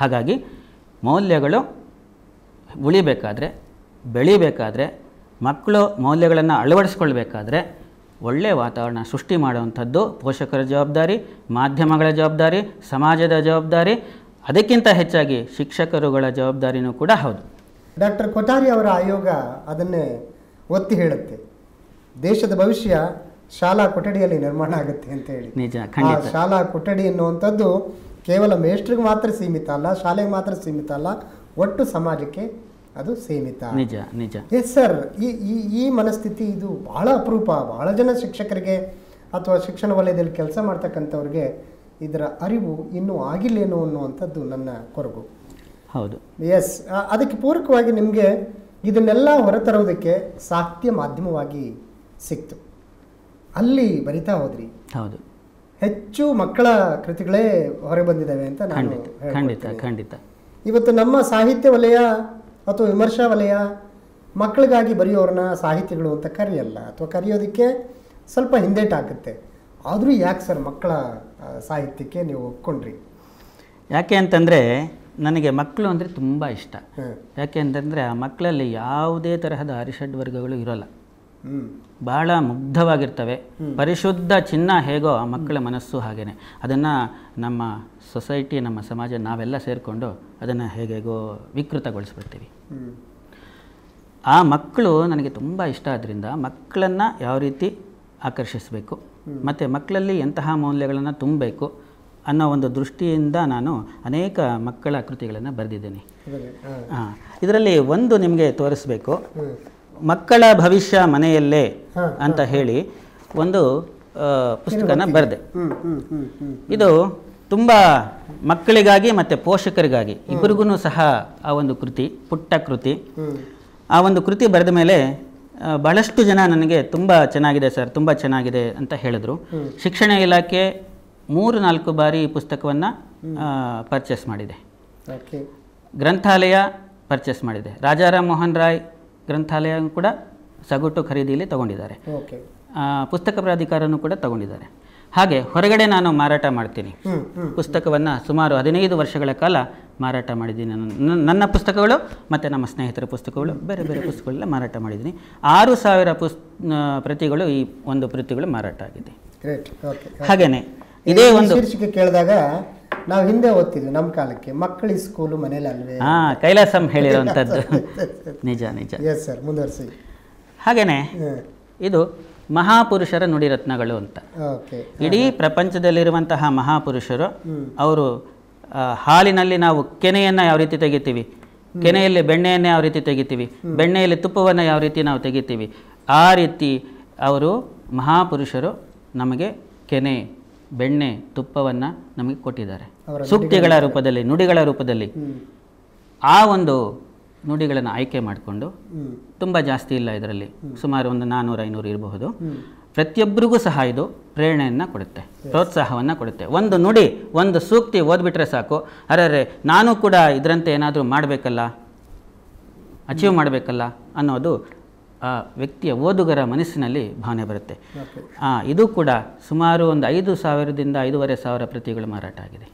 ಹಾಗಾಗಿ ಮೌಲ್ಯಗಳು ಉಳಿಬೇಕಾದ್ರೆ ಬೆಳಿಬೇಕಾದ್ರೆ ಮಕ್ಕಳು ಮೌಲ್ಯಗಳನ್ನು ಅಳವಡಿಸ್ಕೊಳ್ಬೇಕಾದ್ರೆ ಒಳ್ಳೆಯ ವಾತಾವರಣ ಸೃಷ್ಟಿ ಮಾಡುವಂಥದ್ದು ಪೋಷಕರ ಜವಾಬ್ದಾರಿ ಮಾಧ್ಯಮಗಳ ಜವಾಬ್ದಾರಿ ಸಮಾಜದ ಜವಾಬ್ದಾರಿ ಅದಕ್ಕಿಂತ ಹೆಚ್ಚಾಗಿ ಶಿಕ್ಷಕರುಗಳ ಜವಾಬ್ದಾರಿನೂ ಕೂಡ ಹೌದು ಡಾಕ್ಟರ್ ಕೊಠಾರಿ ಅವರ ಆಯೋಗ ಅದನ್ನೇ ಒತ್ತಿ ಹೇಳುತ್ತೆ ದೇಶದ ಭವಿಷ್ಯ ಶಾಲಾ ಕೊಠಡಿಯಲ್ಲಿ ನಿರ್ಮಾಣ ಆಗುತ್ತೆ ಅಂತ ಹೇಳಿ ನಿಜ ಶಾಲಾ ಕೊಠಡಿ ಎನ್ನುವಂಥದ್ದು ಕೇವಲ ಮೇಷ್ಟ್ರಿಗೆ ಮಾತ್ರ ಸೀಮಿತ ಅಲ್ಲ ಶಾಲೆಗೆ ಮಾತ್ರ ಸೀಮಿತ ಅಲ್ಲ ಒಟ್ಟು ಸಮಾಜಕ್ಕೆ ಅದು ಸೀಮಿತ ನಿಜ ನಿಜ ಎಸ್ ಸರ್ ಈ ಈ ಮನಸ್ಥಿತಿ ಇದು ಬಹಳ ಅಪರೂಪ ಬಹಳ ಜನ ಶಿಕ್ಷಕರಿಗೆ ಅಥವಾ ಶಿಕ್ಷಣ ವಲಯದಲ್ಲಿ ಕೆಲಸ ಮಾಡ್ತಕ್ಕಂಥವ್ರಿಗೆ ಇದರ ಅರಿವು ಇನ್ನೂ ಆಗಿಲ್ಲೇನೋ ಅನ್ನುವಂಥದ್ದು ನನ್ನ ಕೊರಗು ಹೌದು ಎಸ್ ಅದಕ್ಕೆ ಪೂರಕವಾಗಿ ನಿಮಗೆ ಇದನ್ನೆಲ್ಲ ಹೊರತರೋದಕ್ಕೆ ಸಾಹಿತ್ಯ ಮಾಧ್ಯಮವಾಗಿ ಸಿಕ್ತು ಅಲ್ಲಿ ಬರಿತಾ ಹೋದ್ರಿ ಹೌದು ಹೆಚ್ಚು ಮಕ್ಕಳ ಕೃತಿಗಳೇ ಹೊರಗೆ ಬಂದಿದ್ದಾವೆ ಅಂತ ನಾನು ಖಂಡಿತ ಖಂಡಿತ ಇವತ್ತು ನಮ್ಮ ಸಾಹಿತ್ಯ ವಲಯ ಅಥವಾ ವಿಮರ್ಶಾ ವಲಯ ಮಕ್ಕಳಿಗಾಗಿ ಬರೆಯೋರನ್ನ ಸಾಹಿತಿಗಳು ಅಂತ ಕರೆಯಲ್ಲ ಅಥವಾ ಕರೆಯೋದಕ್ಕೆ ಸ್ವಲ್ಪ ಹಿಂದೇಟಾಗುತ್ತೆ ಆದರೂ ಯಾಕೆ ಸರ್ ಮಕ್ಕಳ ಸಾಹಿತ್ಯಕ್ಕೆ ನೀವು ಒಪ್ಕೊಂಡ್ರಿ ಯಾಕೆ ಅಂತಂದರೆ ನನಗೆ ಮಕ್ಕಳು ಅಂದರೆ ತುಂಬ ಇಷ್ಟ ಯಾಕೆ ಅಂತಂದರೆ ಆ ಮಕ್ಕಳಲ್ಲಿ ಯಾವುದೇ ತರಹದ ಅರಿಷಡ್ ವರ್ಗಗಳು ಇರೋಲ್ಲ ಬಹಳ ಮುಗ್ಧವಾಗಿರ್ತವೆ ಪರಿಶುದ್ಧ ಚಿನ್ನ ಹೇಗೋ ಆ ಮಕ್ಕಳ ಮನಸ್ಸು ಹಾಗೇನೆ ಅದನ್ನು ನಮ್ಮ ಸೊಸೈಟಿ ನಮ್ಮ ಸಮಾಜ ನಾವೆಲ್ಲ ಸೇರಿಕೊಂಡು ಅದನ್ನು ಹೇಗೆಗೋ ವಿಕೃತಗೊಳಿಸ್ಬಿಡ್ತೀವಿ ಆ ಮಕ್ಕಳು ನನಗೆ ತುಂಬ ಇಷ್ಟ ಆದ್ದರಿಂದ ಮಕ್ಕಳನ್ನು ಯಾವ ರೀತಿ ಆಕರ್ಷಿಸಬೇಕು ಮತ್ತು ಮಕ್ಕಳಲ್ಲಿ ಎಂತಹ ಮೌಲ್ಯಗಳನ್ನು ತುಂಬಬೇಕು ಅನ್ನೋ ಒಂದು ದೃಷ್ಟಿಯಿಂದ ನಾನು ಅನೇಕ ಮಕ್ಕಳ ಕೃತಿಗಳನ್ನು ಬರೆದಿದ್ದೇನೆ ಹಾಂ ಇದರಲ್ಲಿ ಒಂದು ನಿಮಗೆ ತೋರಿಸ್ಬೇಕು ಮಕ್ಕಳ ಭವಿಷ್ಯ ಮನೆಯಲ್ಲೇ ಅಂತ ಹೇಳಿ ಒಂದು ಪುಸ್ತಕನ ಬರೆದೆ ಇದು ತುಂಬ ಮಕ್ಕಳಿಗಾಗಿ ಮತ್ತು ಪೋಷಕರಿಗಾಗಿ ಇಬ್ಬರಿಗೂ ಸಹ ಆ ಒಂದು ಕೃತಿ ಪುಟ್ಟ ಕೃತಿ ಆ ಒಂದು ಕೃತಿ ಬರೆದ ಮೇಲೆ ಬಹಳಷ್ಟು ಜನ ನನಗೆ ತುಂಬ ಚೆನ್ನಾಗಿದೆ ಸರ್ ತುಂಬ ಚೆನ್ನಾಗಿದೆ ಅಂತ ಹೇಳಿದ್ರು ಶಿಕ್ಷಣ ಇಲಾಖೆ ಮೂರು ನಾಲ್ಕು ಬಾರಿ ಈ ಪುಸ್ತಕವನ್ನು ಪರ್ಚೇಸ್ ಮಾಡಿದೆ ಗ್ರಂಥಾಲಯ ಪರ್ಚೇಸ್ ಮಾಡಿದೆ ರಾಜಾರಾಮ್ ಮೋಹನ್ ರಾಯ್ ಗ್ರಂಥಾಲಯ ಕೂಡ ಸಗಟು ಖರೀದಿಯಲ್ಲಿ ತಗೊಂಡಿದ್ದಾರೆ ಪುಸ್ತಕ ಪ್ರಾಧಿಕಾರನೂ ಕೂಡ ತಗೊಂಡಿದ್ದಾರೆ ಹಾಗೆ ಹೊರಗಡೆ ನಾನು ಮಾರಾಟ ಮಾಡ್ತೀನಿ ಪುಸ್ತಕವನ್ನು ಸುಮಾರು ಹದಿನೈದು ವರ್ಷಗಳ ಕಾಲ ಮಾರಾಟ ಮಾಡಿದ್ದೀನಿ ನನ್ನ ನನ್ನ ಪುಸ್ತಕಗಳು ಮತ್ತು ನಮ್ಮ ಸ್ನೇಹಿತರ ಪುಸ್ತಕಗಳು ಬೇರೆ ಬೇರೆ ಪುಸ್ತಕಗಳೆಲ್ಲ ಮಾರಾಟ ಮಾಡಿದ್ದೀನಿ ಆರು ಸಾವಿರ ಪುಸ್ ಪ್ರತಿಗಳು ಈ ಒಂದು ಪ್ರತಿಗಳು ಮಾರಾಟ ಆಗಿದೆ ಹಾಗೇನೆ ಇದೇ ಒಂದು ಶೀರ್ಷಿಕೆ ಕೇಳಿದಾಗ ನಾವು ಹಿಂದೆ ಓದ್ತಿದ್ವಿ ನಮ್ಮ ಕಾಲಕ್ಕೆ ಮಕ್ಕಳ ಸ್ಕೂಲು ಮನೇಲಿ ಅಲ್ವೇ ಹಾಂ ಕೈಲಾಸಂ ಹೇಳಿರುವಂಥದ್ದು ನಿಜ ನಿಜ ಎಸ್ ಸರ್ ಮುಂದುವರಿಸಿ ಹಾಗೆಯೇ ಇದು ಮಹಾಪುರುಷರ ನುಡಿರತ್ನಗಳು ಅಂತ ಇಡೀ ಪ್ರಪಂಚದಲ್ಲಿರುವಂತಹ ಮಹಾಪುರುಷರು ಅವರು ಹಾಲಿನಲ್ಲಿ ನಾವು ಕೆನೆಯನ್ನು ಯಾವ ರೀತಿ ತೆಗಿತೀವಿ ಕೆನೆಯಲ್ಲಿ ಬೆಣ್ಣೆಯನ್ನು ಯಾವ ರೀತಿ ತೆಗಿತೀವಿ ಬೆಣ್ಣೆಯಲ್ಲಿ ತುಪ್ಪವನ್ನು ಯಾವ ರೀತಿ ನಾವು ತೆಗಿತೀವಿ ಆ ರೀತಿ ಅವರು ಮಹಾಪುರುಷರು ನಮಗೆ ಕೆನೆ ಬೆಣ್ಣೆ ತುಪ್ಪವನ್ನು ನಮಗೆ ಕೊಟ್ಟಿದ್ದಾರೆ ಸೂಕ್ತಿಗಳ ರೂಪದಲ್ಲಿ ನುಡಿಗಳ ರೂಪದಲ್ಲಿ ಆ ಒಂದು ನುಡಿಗಳನ್ನು ಆಯ್ಕೆ ಮಾಡಿಕೊಂಡು ತುಂಬ ಜಾಸ್ತಿ ಇಲ್ಲ ಇದರಲ್ಲಿ ಸುಮಾರು ಒಂದು ನಾನ್ನೂರು ಐನೂರು ಇರಬಹುದು ಪ್ರತಿಯೊಬ್ಬರಿಗೂ ಸಹ ಇದು ಪ್ರೇರಣೆಯನ್ನು ಕೊಡುತ್ತೆ ಪ್ರೋತ್ಸಾಹವನ್ನು ಕೊಡುತ್ತೆ ಒಂದು ನುಡಿ ಒಂದು ಸೂಕ್ತಿ ಓದ್ಬಿಟ್ರೆ ಸಾಕು ಅರೆ ನಾನು ಕೂಡ ಇದರಂತೆ ಏನಾದರೂ ಮಾಡಬೇಕಲ್ಲ ಅಚೀವ್ ಮಾಡಬೇಕಲ್ಲ ಅನ್ನೋದು ಆ ವ್ಯಕ್ತಿಯ ಓದುಗರ ಮನಸ್ಸಿನಲ್ಲಿ ಭಾವನೆ ಬರುತ್ತೆ ಇದು ಕೂಡ ಸುಮಾರು ಒಂದು ಐದು ಸಾವಿರದಿಂದ ಐದೂವರೆ ಸಾವಿರ ಪ್ರತಿಗಳು ಮಾರಾಟ ಆಗಿದೆ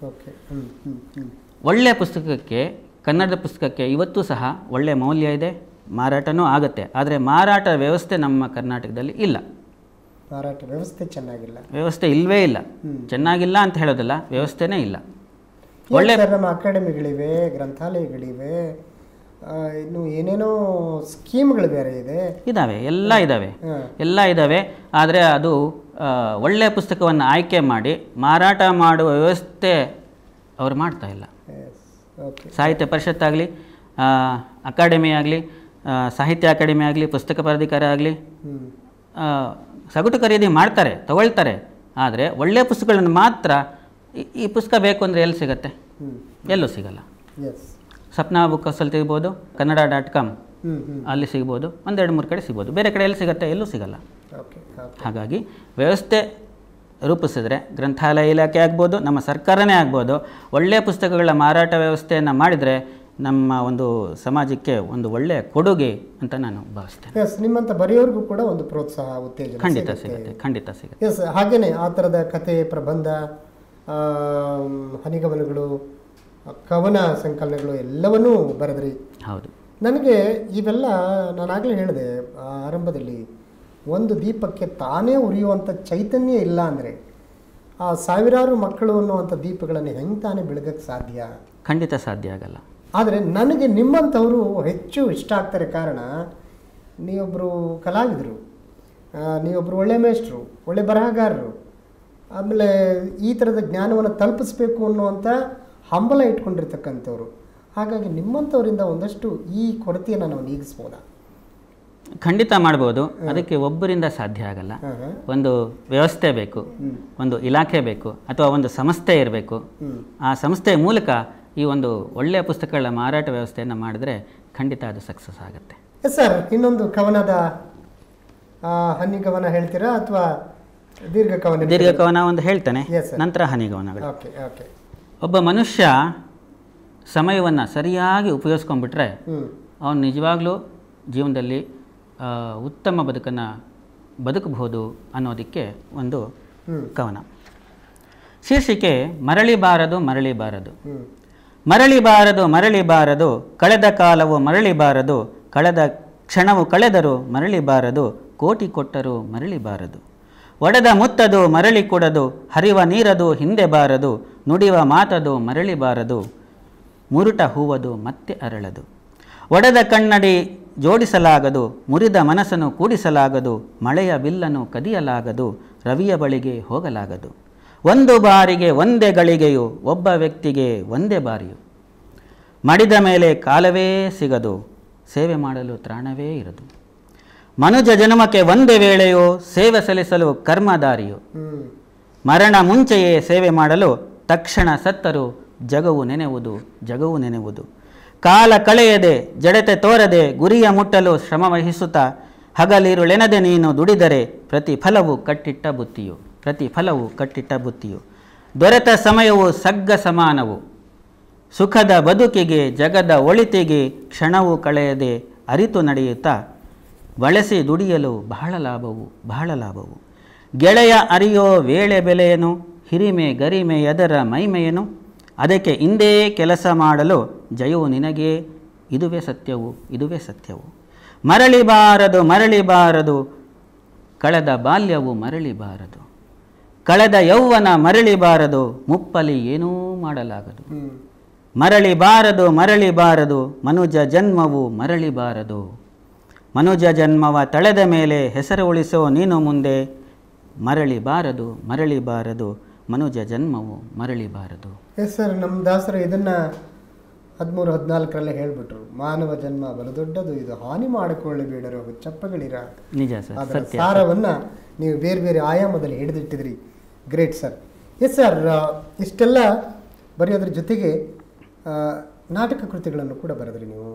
ಒಳ್ಳೆಯ ಪುಸ್ತಕಕ್ಕೆ ಕನ್ನಡದ ಪುಸ್ತಕಕ್ಕೆ ಇವತ್ತು ಸಹ ಒಳ್ಳೆಯ ಮೌಲ್ಯ ಇದೆ ಮಾರಾಟನೂ ಆಗುತ್ತೆ ಆದರೆ ಮಾರಾಟ ವ್ಯವಸ್ಥೆ ನಮ್ಮ ಕರ್ನಾಟಕದಲ್ಲಿ ಇಲ್ಲ ಮಾರಾಟ ವ್ಯವಸ್ಥೆ ಚೆನ್ನಾಗಿಲ್ಲ ವ್ಯವಸ್ಥೆ ಇಲ್ಲವೇ ಇಲ್ಲ ಚೆನ್ನಾಗಿಲ್ಲ ಅಂತ ಹೇಳೋದಲ್ಲ ವ್ಯವಸ್ಥೆನೇ ಇಲ್ಲ ಒಳ್ಳೆ ನಮ್ಮ ಅಕಾಡೆಮಿಗಳಿವೆ ಗ್ರಂಥಾಲಯಗಳಿವೆ ಇನ್ನು ಏನೇನೋ ಸ್ಕೀಮ್ಗಳು ಬೇರೆ ಇದೆ ಇದ್ದಾವೆ ಎಲ್ಲ ಇದ್ದಾವೆ ಎಲ್ಲ ಇದ್ದಾವೆ ಆದರೆ ಅದು ಒಳ್ಳೆಯ ಪುಸ್ತಕವನ್ನು ಆಯ್ಕೆ ಮಾಡಿ ಮಾರಾಟ ಮಾಡುವ ವ್ಯವಸ್ಥೆ ಅವರು ಮಾಡ್ತಾ ಇಲ್ಲ ಸಾಹಿತ್ಯ ಪರಿಷತ್ತಾಗಲಿ ಅಕಾಡೆಮಿ ಆಗಲಿ ಸಾಹಿತ್ಯ ಅಕಾಡೆಮಿ ಆಗಲಿ ಪುಸ್ತಕ ಪ್ರಾಧಿಕಾರ ಆಗಲಿ ಸಗಟು ಖರೀದಿ ಮಾಡ್ತಾರೆ ತಗೊಳ್ತಾರೆ ಆದರೆ ಒಳ್ಳೆಯ ಪುಸ್ತಕಗಳನ್ನು ಮಾತ್ರ ಈ ಪುಸ್ತಕ ಬೇಕು ಅಂದರೆ ಎಲ್ಲಿ ಸಿಗುತ್ತೆ ಎಲ್ಲೂ ಸಿಗಲ್ಲ ಸಪ್ನಾ ಬುಕ್ ಹೌಸಲ್ಲಿ ಸಿಗ್ಬೋದು ಕನ್ನಡ ಡಾಟ್ ಕಾಮ್ ಅಲ್ಲಿ ಸಿಗ್ಬೋದು ಒಂದೆರಡು ಮೂರು ಕಡೆ ಸಿಗ್ಬೋದು ಬೇರೆ ಕಡೆ ಎಲ್ಲಿ ಸಿಗುತ್ತೆ ಎಲ್ಲೂ ಸಿಗಲ್ಲ ಹಾಗಾಗಿ ವ್ಯವಸ್ಥೆ ರೂಪಿಸಿದ್ರೆ ಗ್ರಂಥಾಲಯ ಇಲಾಖೆ ಆಗ್ಬೋದು ನಮ್ಮ ಸರ್ಕಾರನೇ ಆಗ್ಬೋದು ಒಳ್ಳೆಯ ಪುಸ್ತಕಗಳ ಮಾರಾಟ ವ್ಯವಸ್ಥೆಯನ್ನು ಮಾಡಿದರೆ ನಮ್ಮ ಒಂದು ಸಮಾಜಕ್ಕೆ ಒಂದು ಒಳ್ಳೆಯ ಕೊಡುಗೆ ಅಂತ ನಾನು ಭಾವಿಸ್ತೇನೆ ಎಸ್ ನಿಮ್ಮಂಥ ಬರೆಯೋರಿಗೂ ಕೂಡ ಒಂದು ಪ್ರೋತ್ಸಾಹ ಉತ್ತೇಜನ ಖಂಡಿತ ಸಿಗುತ್ತೆ ಖಂಡಿತ ಸಿಗುತ್ತೆ ಎಸ್ ಹಾಗೆಯೇ ಆ ಥರದ ಕತೆ ಪ್ರಬಂಧ ಹನಿಗವನಗಳು ಕವನ ಸಂಕಲನಗಳು ಎಲ್ಲವನ್ನೂ ಬರೆದ್ರಿ ಹೌದು ನನಗೆ ಇವೆಲ್ಲ ನಾನಾಗಲೇ ಹೇಳಿದೆ ಆರಂಭದಲ್ಲಿ ಒಂದು ದೀಪಕ್ಕೆ ತಾನೇ ಉರಿಯುವಂಥ ಚೈತನ್ಯ ಇಲ್ಲ ಅಂದರೆ ಆ ಸಾವಿರಾರು ಮಕ್ಕಳು ಅನ್ನುವಂಥ ದೀಪಗಳನ್ನು ಹೆಂಗೆ ತಾನೇ ಬೆಳಗಕ್ಕೆ ಸಾಧ್ಯ ಖಂಡಿತ ಸಾಧ್ಯ ಆಗಲ್ಲ ಆದರೆ ನನಗೆ ನಿಮ್ಮಂಥವರು ಹೆಚ್ಚು ಇಷ್ಟ ಆಗ್ತಾರೆ ಕಾರಣ ನೀವೊಬ್ಬರು ಕಲಾವಿದರು ನೀವೊಬ್ಬರು ಒಳ್ಳೆ ಮೇಷ್ಟ್ರು ಒಳ್ಳೆ ಬರಹಗಾರರು ಆಮೇಲೆ ಈ ಥರದ ಜ್ಞಾನವನ್ನು ತಲುಪಿಸ್ಬೇಕು ಅನ್ನುವಂಥ ಹಂಬಲ ಇಟ್ಕೊಂಡಿರ್ತಕ್ಕಂಥವ್ರು ಹಾಗಾಗಿ ನಿಮ್ಮಂಥವರಿಂದ ಒಂದಷ್ಟು ಈ ಕೊರತೆಯನ್ನು ನಾವು ನೀಗಿಸ್ಬೋದಾ ಖಂಡಿತ ಮಾಡ್ಬೋದು ಅದಕ್ಕೆ ಒಬ್ಬರಿಂದ ಸಾಧ್ಯ ಆಗಲ್ಲ ಒಂದು ವ್ಯವಸ್ಥೆ ಬೇಕು ಒಂದು ಇಲಾಖೆ ಬೇಕು ಅಥವಾ ಒಂದು ಸಂಸ್ಥೆ ಇರಬೇಕು ಆ ಸಂಸ್ಥೆಯ ಮೂಲಕ ಈ ಒಂದು ಒಳ್ಳೆಯ ಪುಸ್ತಕಗಳ ಮಾರಾಟ ವ್ಯವಸ್ಥೆಯನ್ನು ಮಾಡಿದ್ರೆ ಖಂಡಿತ ಅದು ಸಕ್ಸಸ್ ಆಗುತ್ತೆ ಸರ್ ಇನ್ನೊಂದು ಕವನದ ಹನಿ ಕವನ ಹೇಳ್ತೀರಾ ಅಥವಾ ದೀರ್ಘ ಕವನ ದೀರ್ಘ ಕವನ ಒಂದು ಹೇಳ್ತಾನೆ ನಂತರ ಹನಿ ಕವನ ಒಬ್ಬ ಮನುಷ್ಯ ಸಮಯವನ್ನು ಸರಿಯಾಗಿ ಉಪಯೋಗಿಸ್ಕೊಂಡ್ಬಿಟ್ರೆ ಅವನು ನಿಜವಾಗ್ಲೂ ಜೀವನದಲ್ಲಿ ಉತ್ತಮ ಬದುಕನ್ನು ಬದುಕಬಹುದು ಅನ್ನೋದಕ್ಕೆ ಒಂದು ಕವನ ಶೀರ್ಷಿಕೆ ಮರಳಿಬಾರದು ಮರಳಿಬಾರದು ಮರಳಿಬಾರದು ಮರಳಿಬಾರದು ಕಳೆದ ಕಾಲವು ಮರಳಿಬಾರದು ಕಳೆದ ಕ್ಷಣವು ಕಳೆದರೂ ಮರಳಿಬಾರದು ಕೋಟಿ ಕೊಟ್ಟರೂ ಮರಳಿಬಾರದು ಒಡೆದ ಮುತ್ತದು ಮರಳಿ ಕೊಡದು ಹರಿವ ನೀರದು ಹಿಂದೆ ಬಾರದು ನುಡಿವ ಮಾತದು ಮರಳಿಬಾರದು ಮುರುಟ ಹೂವದು ಮತ್ತೆ ಅರಳದು ಒಡೆದ ಕಣ್ಣಡಿ ಜೋಡಿಸಲಾಗದು ಮುರಿದ ಮನಸ್ಸನ್ನು ಕೂಡಿಸಲಾಗದು ಮಳೆಯ ಬಿಲ್ಲನ್ನು ಕದಿಯಲಾಗದು ರವಿಯ ಬಳಿಗೆ ಹೋಗಲಾಗದು ಒಂದು ಬಾರಿಗೆ ಒಂದೇ ಗಳಿಗೆಯು ಒಬ್ಬ ವ್ಯಕ್ತಿಗೆ ಒಂದೇ ಬಾರಿಯು ಮಡಿದ ಮೇಲೆ ಕಾಲವೇ ಸಿಗದು ಸೇವೆ ಮಾಡಲು ತ್ರಾಣವೇ ಇರದು ಮನುಜ ಜನ್ಮಕ್ಕೆ ಒಂದೇ ವೇಳೆಯು ಸೇವೆ ಸಲ್ಲಿಸಲು ಕರ್ಮದಾರಿಯು ಮರಣ ಮುಂಚೆಯೇ ಸೇವೆ ಮಾಡಲು ತಕ್ಷಣ ಸತ್ತರು ಜಗವು ನೆನೆವುದು ಜಗವು ನೆನೆವುದು ಕಾಲ ಕಳೆಯದೆ ಜಡತೆ ತೋರದೆ ಗುರಿಯ ಮುಟ್ಟಲು ಶ್ರಮ ವಹಿಸುತ್ತಾ ಹಗಲಿರುಳೆನದೆ ನೀನು ದುಡಿದರೆ ಪ್ರತಿಫಲವು ಕಟ್ಟಿಟ್ಟ ಬುತ್ತಿಯು ಪ್ರತಿಫಲವು ಕಟ್ಟಿಟ್ಟ ಬುತ್ತಿಯು ದೊರೆತ ಸಮಯವು ಸಗ್ಗ ಸಮಾನವು ಸುಖದ ಬದುಕಿಗೆ ಜಗದ ಒಳಿತಿಗೆ ಕ್ಷಣವು ಕಳೆಯದೆ ಅರಿತು ನಡೆಯುತ್ತಾ ಬಳಸಿ ದುಡಿಯಲು ಬಹಳ ಲಾಭವು ಬಹಳ ಲಾಭವು ಗೆಳೆಯ ಅರಿಯೋ ವೇಳೆ ಬೆಲೆಯನು ಹಿರಿಮೆ ಗರಿಮೆ ಎದರ ಮೈಮೆಯನು ಅದಕ್ಕೆ ಹಿಂದೇ ಕೆಲಸ ಮಾಡಲು ಜಯವು ನಿನಗೆ ಇದುವೇ ಸತ್ಯವು ಇದುವೇ ಸತ್ಯವು ಮರಳಿಬಾರದು ಮರಳಿಬಾರದು ಕಳೆದ ಬಾಲ್ಯವು ಮರಳಿಬಾರದು ಕಳೆದ ಯೌವನ ಮರಳಿಬಾರದು ಮುಪ್ಪಲಿ ಏನೂ ಮಾಡಲಾಗದು ಮರಳಿಬಾರದು ಮರಳಿಬಾರದು ಮನುಜ ಜನ್ಮವು ಮರಳಿಬಾರದು ಮನುಜ ಜನ್ಮವ ತಳೆದ ಮೇಲೆ ಹೆಸರು ಉಳಿಸೋ ನೀನು ಮುಂದೆ ಮರಳಿಬಾರದು ಮರಳಿಬಾರದು ಮನುಜ ಜನ್ಮವು ಮರಳಿಬಾರದು ಎಸ್ ಸರ್ ನಮ್ಮ ದಾಸರು ಇದನ್ನು ಹದಿಮೂರು ಹದಿನಾಲ್ಕರಲ್ಲೇ ಹೇಳ್ಬಿಟ್ರು ಮಾನವ ಜನ್ಮ ಬಲದೊಡ್ಡದು ದೊಡ್ಡದು ಇದು ಹಾನಿ ಮಾಡಿಕೊಳ್ಳಬೇಡರು ಚಪ್ಪಗಳಿರ ನಿಜ ಸರ್ ಸಾರವನ್ನ ನೀವು ಬೇರೆ ಬೇರೆ ಆಯಾಮದಲ್ಲಿ ಹಿಡಿದಿಟ್ಟಿದ್ರಿ ಗ್ರೇಟ್ ಸರ್ ಎಸ್ ಸರ್ ಇಷ್ಟೆಲ್ಲ ಬರೆಯೋದ್ರ ಜೊತೆಗೆ ನಾಟಕ ಕೃತಿಗಳನ್ನು ಕೂಡ ಬರೆದ್ರಿ ನೀವು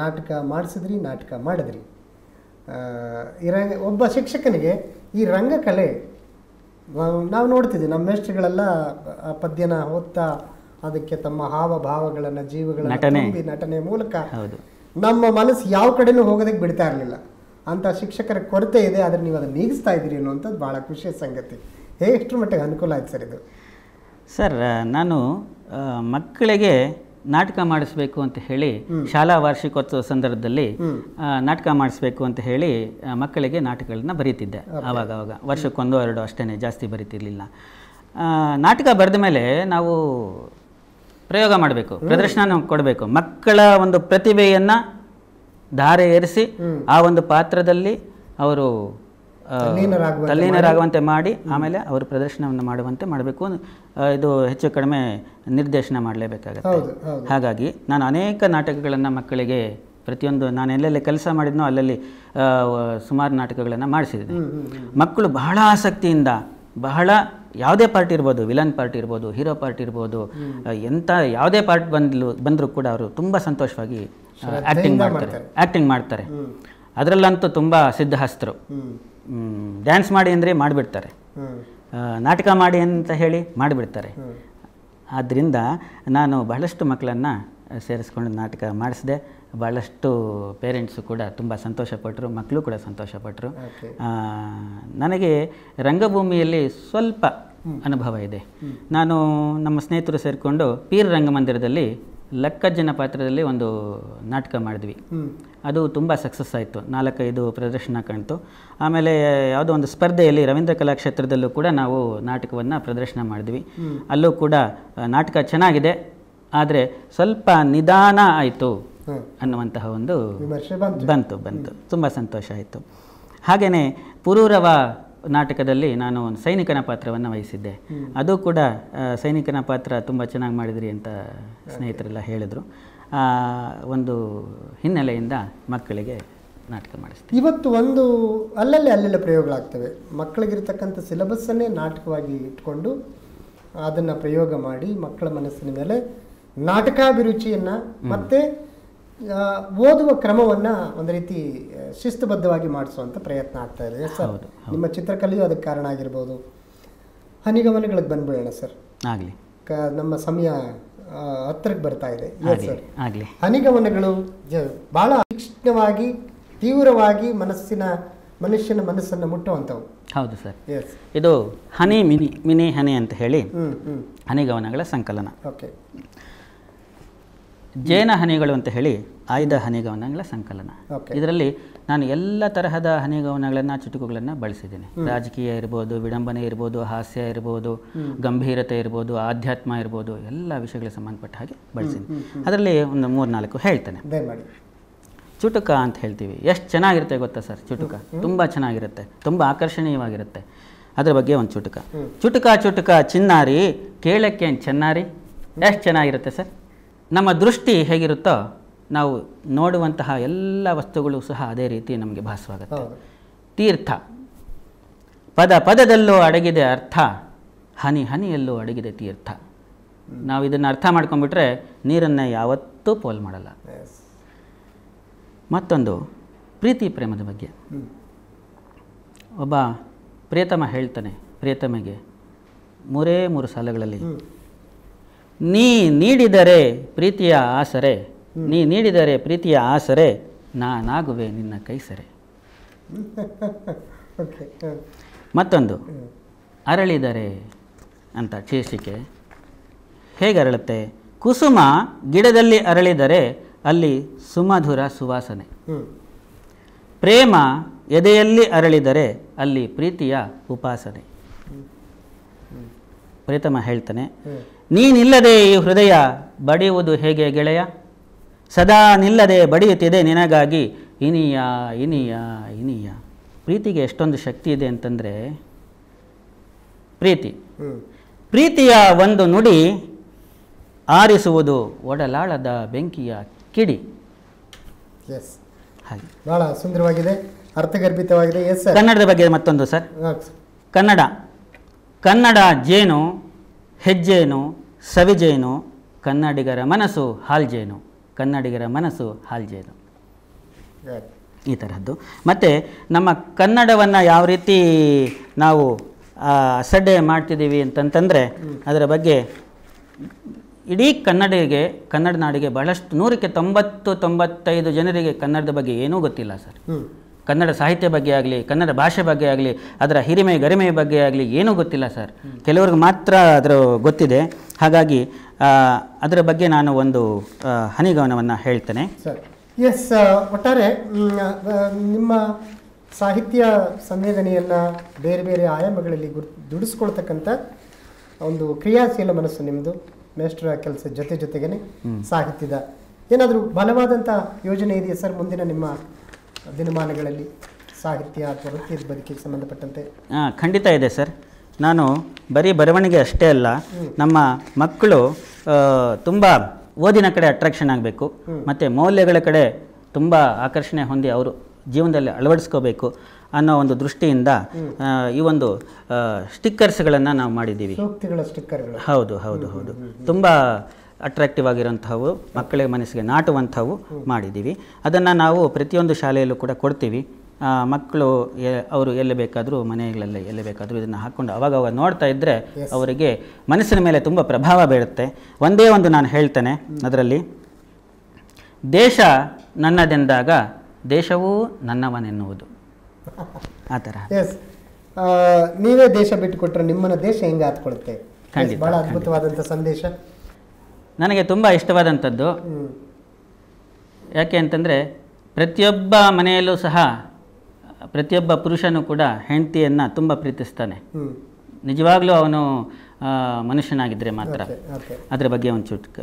ನಾಟಕ ಮಾಡಿಸಿದ್ರಿ ನಾಟಕ ಮಾಡಿದ್ರಿ ಈ ಒಬ್ಬ ಶಿಕ್ಷಕನಿಗೆ ಈ ರಂಗಕಲೆ ನಾವು ನೋಡ್ತಿದ್ವಿ ನಮ್ಮ ಮೇಷ್ಟ್ರಿಗಳೆಲ್ಲ ಪದ್ಯನ ಓದ್ತಾ ಅದಕ್ಕೆ ತಮ್ಮ ಹಾವ ಭಾವಗಳನ್ನ ತುಂಬಿ ನಟನೆ ಮೂಲಕ ನಮ್ಮ ಮನಸ್ಸು ಯಾವ ಕಡೆನೂ ಹೋಗೋದಕ್ಕೆ ಬಿಡ್ತಾ ಇರಲಿಲ್ಲ ಅಂತ ಶಿಕ್ಷಕರ ಕೊರತೆ ಇದೆ ಆದರೆ ನೀವು ಅದನ್ನು ನೀಗಿಸ್ತಾ ಇದ್ದೀರಿ ಅನ್ನುವಂಥದ್ದು ಭಾಳ ಖುಷಿಯ ಸಂಗತಿ ಹೇಗೆ ಎಷ್ಟು ಮಟ್ಟಿಗೆ ಅನುಕೂಲ ಆಯ್ತು ಸರ್ ಇದು ಸರ್ ನಾನು ಮಕ್ಕಳಿಗೆ ನಾಟಕ ಮಾಡಿಸ್ಬೇಕು ಅಂತ ಹೇಳಿ ಶಾಲಾ ವಾರ್ಷಿಕೋತ್ಸವ ಸಂದರ್ಭದಲ್ಲಿ ನಾಟಕ ಮಾಡಿಸ್ಬೇಕು ಅಂತ ಹೇಳಿ ಮಕ್ಕಳಿಗೆ ನಾಟಕಗಳನ್ನ ಬರೀತಿದ್ದೆ ಆವಾಗ ಆವಾಗ ವರ್ಷಕ್ಕೊಂದು ಎರಡು ಅಷ್ಟೇ ಜಾಸ್ತಿ ಬರೀತಿರ್ಲಿಲ್ಲ ನಾಟಕ ಬರೆದ ಮೇಲೆ ನಾವು ಪ್ರಯೋಗ ಮಾಡಬೇಕು ಪ್ರದರ್ಶನ ಕೊಡಬೇಕು ಮಕ್ಕಳ ಒಂದು ಪ್ರತಿಭೆಯನ್ನು ಧಾರೆ ಏರಿಸಿ ಆ ಒಂದು ಪಾತ್ರದಲ್ಲಿ ಅವರು ತಲ್ಲೀನರಾಗುವಂತೆ ಮಾಡಿ ಆಮೇಲೆ ಅವರು ಪ್ರದರ್ಶನವನ್ನು ಮಾಡುವಂತೆ ಮಾಡಬೇಕು ಇದು ಹೆಚ್ಚು ಕಡಿಮೆ ನಿರ್ದೇಶನ ಮಾಡಲೇಬೇಕಾಗುತ್ತೆ ಹಾಗಾಗಿ ನಾನು ಅನೇಕ ನಾಟಕಗಳನ್ನು ಮಕ್ಕಳಿಗೆ ಪ್ರತಿಯೊಂದು ನಾನು ಎಲ್ಲೆಲ್ಲಿ ಕೆಲಸ ಮಾಡಿದ್ನೋ ಅಲ್ಲಲ್ಲಿ ಸುಮಾರು ನಾಟಕಗಳನ್ನು ಮಾಡಿಸಿದ್ದೀನಿ ಮಕ್ಕಳು ಬಹಳ ಆಸಕ್ತಿಯಿಂದ ಬಹಳ ಯಾವುದೇ ಪಾರ್ಟಿ ಇರ್ಬೋದು ವಿಲನ್ ಪಾರ್ಟಿ ಇರ್ಬೋದು ಹೀರೋ ಪಾರ್ಟಿ ಇರ್ಬೋದು ಎಂಥ ಯಾವುದೇ ಪಾರ್ಟ್ ಬಂದ್ಲು ಬಂದರೂ ಕೂಡ ಅವರು ತುಂಬ ಸಂತೋಷವಾಗಿ ಆ್ಯಕ್ಟಿಂಗ್ ಮಾಡ್ತಾರೆ ಆ್ಯಕ್ಟಿಂಗ್ ಮಾಡ್ತಾರೆ ಅದರಲ್ಲಂತೂ ತುಂಬ ಸಿದ್ಧಹಸ್ತರು ಡ್ಯಾನ್ಸ್ ಮಾಡಿ ಅಂದರೆ ಮಾಡಿಬಿಡ್ತಾರೆ ನಾಟಕ ಮಾಡಿ ಅಂತ ಹೇಳಿ ಮಾಡಿಬಿಡ್ತಾರೆ ಆದ್ದರಿಂದ ನಾನು ಬಹಳಷ್ಟು ಮಕ್ಕಳನ್ನು ಸೇರಿಸ್ಕೊಂಡು ನಾಟಕ ಮಾಡಿಸಿದೆ ಭಾಳಷ್ಟು ಪೇರೆಂಟ್ಸು ಕೂಡ ತುಂಬ ಸಂತೋಷಪಟ್ಟರು ಮಕ್ಕಳು ಕೂಡ ಸಂತೋಷಪಟ್ಟರು ನನಗೆ ರಂಗಭೂಮಿಯಲ್ಲಿ ಸ್ವಲ್ಪ ಅನುಭವ ಇದೆ ನಾನು ನಮ್ಮ ಸ್ನೇಹಿತರು ಸೇರಿಕೊಂಡು ಪೀರ್ ರಂಗಮಂದಿರದಲ್ಲಿ ಲಕ್ಕಜ್ಜನ ಪಾತ್ರದಲ್ಲಿ ಒಂದು ನಾಟಕ ಮಾಡಿದ್ವಿ ಅದು ತುಂಬ ಸಕ್ಸಸ್ ಆಯಿತು ನಾಲ್ಕೈದು ಪ್ರದರ್ಶನ ಕಾಣ್ತು ಆಮೇಲೆ ಯಾವುದೋ ಒಂದು ಸ್ಪರ್ಧೆಯಲ್ಲಿ ರವೀಂದ್ರ ಕಲಾಕ್ಷೇತ್ರದಲ್ಲೂ ಕೂಡ ನಾವು ನಾಟಕವನ್ನು ಪ್ರದರ್ಶನ ಮಾಡಿದ್ವಿ ಅಲ್ಲೂ ಕೂಡ ನಾಟಕ ಚೆನ್ನಾಗಿದೆ ಆದರೆ ಸ್ವಲ್ಪ ನಿಧಾನ ಆಯಿತು ಅನ್ನುವಂತಹ ಒಂದು ಬಂತು ಬಂತು ತುಂಬ ಸಂತೋಷ ಆಯಿತು ಹಾಗೆಯೇ ಪುರೂರವ ನಾಟಕದಲ್ಲಿ ನಾನು ಒಂದು ಸೈನಿಕನ ಪಾತ್ರವನ್ನು ವಹಿಸಿದ್ದೆ ಅದು ಕೂಡ ಸೈನಿಕನ ಪಾತ್ರ ತುಂಬ ಚೆನ್ನಾಗಿ ಮಾಡಿದ್ರಿ ಅಂತ ಸ್ನೇಹಿತರೆಲ್ಲ ಹೇಳಿದರು ಒಂದು ಹಿನ್ನೆಲೆಯಿಂದ ಮಕ್ಕಳಿಗೆ ನಾಟಕ ಮಾಡಿಸ್ತೀವಿ ಇವತ್ತು ಒಂದು ಅಲ್ಲಲ್ಲಿ ಅಲ್ಲೆಲ್ಲ ಪ್ರಯೋಗಗಳಾಗ್ತವೆ ಮಕ್ಕಳಿಗಿರ್ತಕ್ಕಂಥ ಸಿಲೆಬಸ್ಸನ್ನೇ ನಾಟಕವಾಗಿ ಇಟ್ಕೊಂಡು ಅದನ್ನು ಪ್ರಯೋಗ ಮಾಡಿ ಮಕ್ಕಳ ಮನಸ್ಸಿನ ಮೇಲೆ ನಾಟಕಾಭಿರುಚಿಯನ್ನು ಮತ್ತೆ ಓದುವ ಕ್ರಮವನ್ನ ಒಂದು ರೀತಿ ಶಿಸ್ತುಬದ್ಧವಾಗಿ ಮಾಡಿಸುವಂತ ಪ್ರಯತ್ನ ಆಗ್ತಾ ಇದೆ ಸರ್ ನಿಮ್ಮ ಚಿತ್ರಕಲೆಯೂ ಅದಕ್ಕೆ ಕಾರಣ ಆಗಿರ್ಬೋದು ಹನಿಗಮನಗಳಿಗೆ ಬಂದ್ಬಿಡೋಣ ಸರ್ ಆಗಲಿ ನಮ್ಮ ಸಮಯ ಹತ್ತಿರಕ್ಕೆ ಬರ್ತಾ ಇದೆ ಸರ್ ಆಗಲಿ ಹನಿಗಮನಗಳು ಬಹಳ ತೀಕ್ಷ್ಣವಾಗಿ ತೀವ್ರವಾಗಿ ಮನಸ್ಸಿನ ಮನುಷ್ಯನ ಮನಸ್ಸನ್ನು ಮುಟ್ಟುವಂಥವು ಹೌದು ಸರ್ ಇದು ಹನಿ ಮಿನಿ ಮಿನಿ ಹನಿ ಅಂತ ಹೇಳಿ ಹನಿಗವನಗಳ ಸಂಕಲನ ಓಕೆ ಜೇನ ಹನಿಗಳು ಅಂತ ಹೇಳಿ ಆಯ್ದ ಹನಿಗವನಗಳ ಸಂಕಲನ ಇದರಲ್ಲಿ ನಾನು ಎಲ್ಲ ತರಹದ ಹನಿಗವನಗಳನ್ನು ಚುಟುಕುಗಳನ್ನು ಬಳಸಿದ್ದೀನಿ ರಾಜಕೀಯ ಇರ್ಬೋದು ವಿಡಂಬನೆ ಇರ್ಬೋದು ಹಾಸ್ಯ ಇರ್ಬೋದು ಗಂಭೀರತೆ ಇರ್ಬೋದು ಆಧ್ಯಾತ್ಮ ಇರ್ಬೋದು ಎಲ್ಲ ವಿಷಯಗಳಿಗೆ ಸಂಬಂಧಪಟ್ಟ ಹಾಗೆ ಬಳಸಿದ್ದೀನಿ ಅದರಲ್ಲಿ ಒಂದು ಮೂರ್ನಾಲ್ಕು ಹೇಳ್ತೇನೆ ಚುಟುಕ ಅಂತ ಹೇಳ್ತೀವಿ ಎಷ್ಟು ಚೆನ್ನಾಗಿರುತ್ತೆ ಗೊತ್ತಾ ಸರ್ ಚುಟುಕ ತುಂಬ ಚೆನ್ನಾಗಿರುತ್ತೆ ತುಂಬ ಆಕರ್ಷಣೀಯವಾಗಿರುತ್ತೆ ಅದ್ರ ಬಗ್ಗೆ ಒಂದು ಚುಟುಕ ಚುಟುಕ ಚುಟುಕ ಚಿನ್ನಾರಿ ಕೇಳಕ್ಕೆ ಚೆನ್ನಾರಿ ಎಷ್ಟು ಚೆನ್ನಾಗಿರುತ್ತೆ ಸರ್ ನಮ್ಮ ದೃಷ್ಟಿ ಹೇಗಿರುತ್ತೋ ನಾವು ನೋಡುವಂತಹ ಎಲ್ಲ ವಸ್ತುಗಳು ಸಹ ಅದೇ ರೀತಿ ನಮಗೆ ಭಾಸವಾಗುತ್ತೆ ತೀರ್ಥ ಪದ ಪದದಲ್ಲೂ ಅಡಗಿದೆ ಅರ್ಥ ಹನಿ ಹನಿಯಲ್ಲೂ ಅಡಗಿದೆ ತೀರ್ಥ ನಾವು ಇದನ್ನು ಅರ್ಥ ಮಾಡ್ಕೊಂಡ್ಬಿಟ್ರೆ ನೀರನ್ನು ಯಾವತ್ತೂ ಪೋಲ್ ಮಾಡಲ್ಲ ಮತ್ತೊಂದು ಪ್ರೀತಿ ಪ್ರೇಮದ ಬಗ್ಗೆ ಒಬ್ಬ ಪ್ರೇತಮ ಹೇಳ್ತಾನೆ ಪ್ರಿಯತಮಗೆ ಮೂರೇ ಮೂರು ಸಾಲಗಳಲ್ಲಿ ನೀ ನೀಡಿದರೆ ಪ್ರೀತಿಯ ಆಸರೆ ನೀ ನೀಡಿದರೆ ಪ್ರೀತಿಯ ಆಸರೆ ನಾನಾಗುವೆ ನಿನ್ನ ಕೈಸರೆ ಮತ್ತೊಂದು ಅರಳಿದರೆ ಅಂತ ಶೀರ್ಷಿಕೆ ಹೇಗೆ ಅರಳುತ್ತೆ ಕುಸುಮ ಗಿಡದಲ್ಲಿ ಅರಳಿದರೆ ಅಲ್ಲಿ ಸುಮಧುರ ಸುವಾಸನೆ ಪ್ರೇಮ ಎದೆಯಲ್ಲಿ ಅರಳಿದರೆ ಅಲ್ಲಿ ಪ್ರೀತಿಯ ಉಪಾಸನೆ ಪ್ರೀತಮ ಹೇಳ್ತಾನೆ ನೀನಿಲ್ಲದೆ ಈ ಹೃದಯ ಬಡಿಯುವುದು ಹೇಗೆ ಗೆಳೆಯ ಸದಾ ನಿಲ್ಲದೆ ಬಡಿಯುತ್ತಿದೆ ನಿನಗಾಗಿ ಇನಿಯ ಇನಿಯ ಇನಿಯ ಪ್ರೀತಿಗೆ ಎಷ್ಟೊಂದು ಶಕ್ತಿ ಇದೆ ಅಂತಂದರೆ ಪ್ರೀತಿ ಪ್ರೀತಿಯ ಒಂದು ನುಡಿ ಆರಿಸುವುದು ಒಡಲಾಳದ ಬೆಂಕಿಯ ಕಿಡಿ ಎಸ್ ಹಾಗೆ ಬಹಳ ಸುಂದರವಾಗಿದೆ ಅರ್ಥಗರ್ಭಿತವಾಗಿದೆ ಎಸ್ ಕನ್ನಡದ ಬಗ್ಗೆ ಮತ್ತೊಂದು ಸರ್ ಕನ್ನಡ ಕನ್ನಡ ಜೇನು ಹೆಜ್ಜೇನು ಸವಿಜೇನು ಕನ್ನಡಿಗರ ಮನಸ್ಸು ಹಾಲ್ಜೇನು ಕನ್ನಡಿಗರ ಮನಸ್ಸು ಹಾಲ್ಜೇದು ಈ ತರಹದ್ದು ಮತ್ತು ನಮ್ಮ ಕನ್ನಡವನ್ನು ಯಾವ ರೀತಿ ನಾವು ಅಸಡ್ಡೆ ಮಾಡ್ತಿದ್ದೀವಿ ಅಂತಂತಂದರೆ ಅದರ ಬಗ್ಗೆ ಇಡೀ ಕನ್ನಡಿಗೆ ಕನ್ನಡ ನಾಡಿಗೆ ಬಹಳಷ್ಟು ನೂರಕ್ಕೆ ತೊಂಬತ್ತು ತೊಂಬತ್ತೈದು ಜನರಿಗೆ ಕನ್ನಡದ ಬಗ್ಗೆ ಏನೂ ಗೊತ್ತಿಲ್ಲ ಸರ್ ಕನ್ನಡ ಸಾಹಿತ್ಯ ಬಗ್ಗೆ ಆಗಲಿ ಕನ್ನಡ ಭಾಷೆ ಬಗ್ಗೆ ಆಗಲಿ ಅದರ ಹಿರಿಮೆ ಗರಿಮೆಯ ಬಗ್ಗೆ ಆಗಲಿ ಏನೂ ಗೊತ್ತಿಲ್ಲ ಸರ್ ಕೆಲವ್ರಿಗೆ ಮಾತ್ರ ಅದರ ಗೊತ್ತಿದೆ ಹಾಗಾಗಿ ಅದರ ಬಗ್ಗೆ ನಾನು ಒಂದು ಹನಿಗವನವನ್ನು ಹೇಳ್ತೇನೆ ಸರ್ ಎಸ್ ಒಟ್ಟಾರೆ ನಿಮ್ಮ ಸಾಹಿತ್ಯ ಸಂವೇದನೆಯನ್ನು ಬೇರೆ ಬೇರೆ ಆಯಾಮಗಳಲ್ಲಿ ಗುರು ದುಡಿಸ್ಕೊಳ್ತಕ್ಕಂಥ ಒಂದು ಕ್ರಿಯಾಶೀಲ ಮನಸ್ಸು ನಿಮ್ಮದು ಮೇಷ್ಟ್ರ ಕೆಲಸ ಜೊತೆ ಜೊತೆಗೇ ಸಾಹಿತ್ಯದ ಏನಾದರೂ ಬಲವಾದಂಥ ಯೋಜನೆ ಇದೆಯಾ ಸರ್ ಮುಂದಿನ ನಿಮ್ಮ ದಿನಮಾನಗಳಲ್ಲಿ ಸಾಹಿತ್ಯ ಅಥವಾ ವೃತ್ತಿ ಬದುಕಿಗೆ ಸಂಬಂಧಪಟ್ಟಂತೆ ಹಾಂ ಖಂಡಿತ ಇದೆ ಸರ್ ನಾನು ಬರೀ ಬರವಣಿಗೆ ಅಷ್ಟೇ ಅಲ್ಲ ನಮ್ಮ ಮಕ್ಕಳು ತುಂಬ ಓದಿನ ಕಡೆ ಅಟ್ರಾಕ್ಷನ್ ಆಗಬೇಕು ಮತ್ತು ಮೌಲ್ಯಗಳ ಕಡೆ ತುಂಬ ಆಕರ್ಷಣೆ ಹೊಂದಿ ಅವರು ಜೀವನದಲ್ಲಿ ಅಳವಡಿಸ್ಕೋಬೇಕು ಅನ್ನೋ ಒಂದು ದೃಷ್ಟಿಯಿಂದ ಈ ಒಂದು ಸ್ಟಿಕ್ಕರ್ಸ್ಗಳನ್ನು ನಾವು ಮಾಡಿದ್ದೀವಿ ಹೌದು ಹೌದು ಹೌದು ತುಂಬ ಅಟ್ರಾಕ್ಟಿವ್ ಆಗಿರೋಂಥವು ಮಕ್ಕಳಿಗೆ ಮನಸ್ಸಿಗೆ ನಾಟುವಂಥವು ಮಾಡಿದ್ದೀವಿ ಅದನ್ನು ನಾವು ಪ್ರತಿಯೊಂದು ಶಾಲೆಯಲ್ಲೂ ಕೂಡ ಕೊಡ್ತೀವಿ ಮಕ್ಕಳು ಎ ಅವರು ಎಲ್ಲಿ ಬೇಕಾದರೂ ಮನೆಗಳಲ್ಲಿ ಎಲ್ಲಿ ಬೇಕಾದರೂ ಇದನ್ನು ಹಾಕ್ಕೊಂಡು ಅವಾಗ ಅವಾಗ ನೋಡ್ತಾ ಇದ್ದರೆ ಅವರಿಗೆ ಮನಸ್ಸಿನ ಮೇಲೆ ತುಂಬ ಪ್ರಭಾವ ಬೀಳುತ್ತೆ ಒಂದೇ ಒಂದು ನಾನು ಹೇಳ್ತೇನೆ ಅದರಲ್ಲಿ ದೇಶ ನನ್ನದೆಂದಾಗ ದೇಶವೂ ನನ್ನವನೆನ್ನುವುದು ಆ ಥರ ನೀವೇ ದೇಶ ಬಿಟ್ಟು ನಿಮ್ಮನ್ನು ದೇಶ ಹೆಂಗೆ ಖಂಡಿತ ಬಹಳ ಅದ್ಭುತವಾದಂಥ ಸಂದೇಶ ನನಗೆ ತುಂಬ ಇಷ್ಟವಾದಂಥದ್ದು ಯಾಕೆ ಅಂತಂದರೆ ಪ್ರತಿಯೊಬ್ಬ ಮನೆಯಲ್ಲೂ ಸಹ ಪ್ರತಿಯೊಬ್ಬ ಪುರುಷನೂ ಕೂಡ ಹೆಂಡತಿಯನ್ನು ತುಂಬ ಪ್ರೀತಿಸ್ತಾನೆ ನಿಜವಾಗ್ಲೂ ಅವನು ಮನುಷ್ಯನಾಗಿದ್ದರೆ ಮಾತ್ರ ಅದರ ಬಗ್ಗೆ ಒಂದು ಚುಟ್ಕ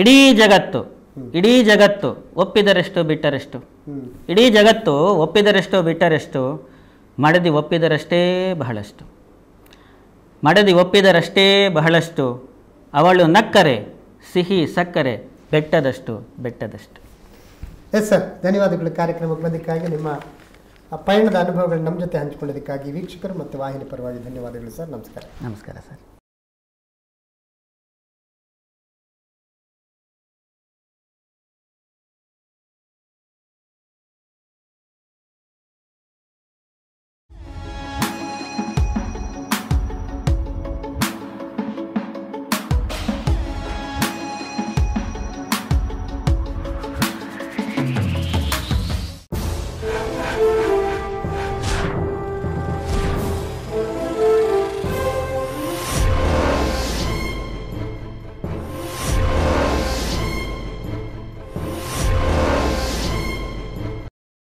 ಇಡೀ ಜಗತ್ತು ಇಡೀ ಜಗತ್ತು ಒಪ್ಪಿದರೆಷ್ಟು ಬಿಟ್ಟರೆಷ್ಟು ಇಡೀ ಜಗತ್ತು ಒಪ್ಪಿದರೆಷ್ಟು ಬಿಟ್ಟರೆಷ್ಟು ಮಡದಿ ಒಪ್ಪಿದರಷ್ಟೇ ಬಹಳಷ್ಟು ಮಡದಿ ಒಪ್ಪಿದರಷ್ಟೇ ಬಹಳಷ್ಟು ಅವಳು ನಕ್ಕರೆ ಸಿಹಿ ಸಕ್ಕರೆ ಬೆಟ್ಟದಷ್ಟು ಬೆಟ್ಟದಷ್ಟು ಎಸ್ ಸರ್ ಧನ್ಯವಾದಗಳು ಕಾರ್ಯಕ್ರಮಕ್ಕೆ ಬಂದಕ್ಕಾಗಿ ನಿಮ್ಮ ಪಯಣದ ಅನುಭವಗಳನ್ನು ನಮ್ಮ ಜೊತೆ ಹಂಚಿಕೊಳ್ಳೋದಕ್ಕಾಗಿ ವೀಕ್ಷಕರು ಮತ್ತು ವಾಹಿನಿ ಪರವಾಗಿ ಧನ್ಯವಾದಗಳು ಸರ್ ನಮಸ್ಕಾರ ನಮಸ್ಕಾರ ಸರ್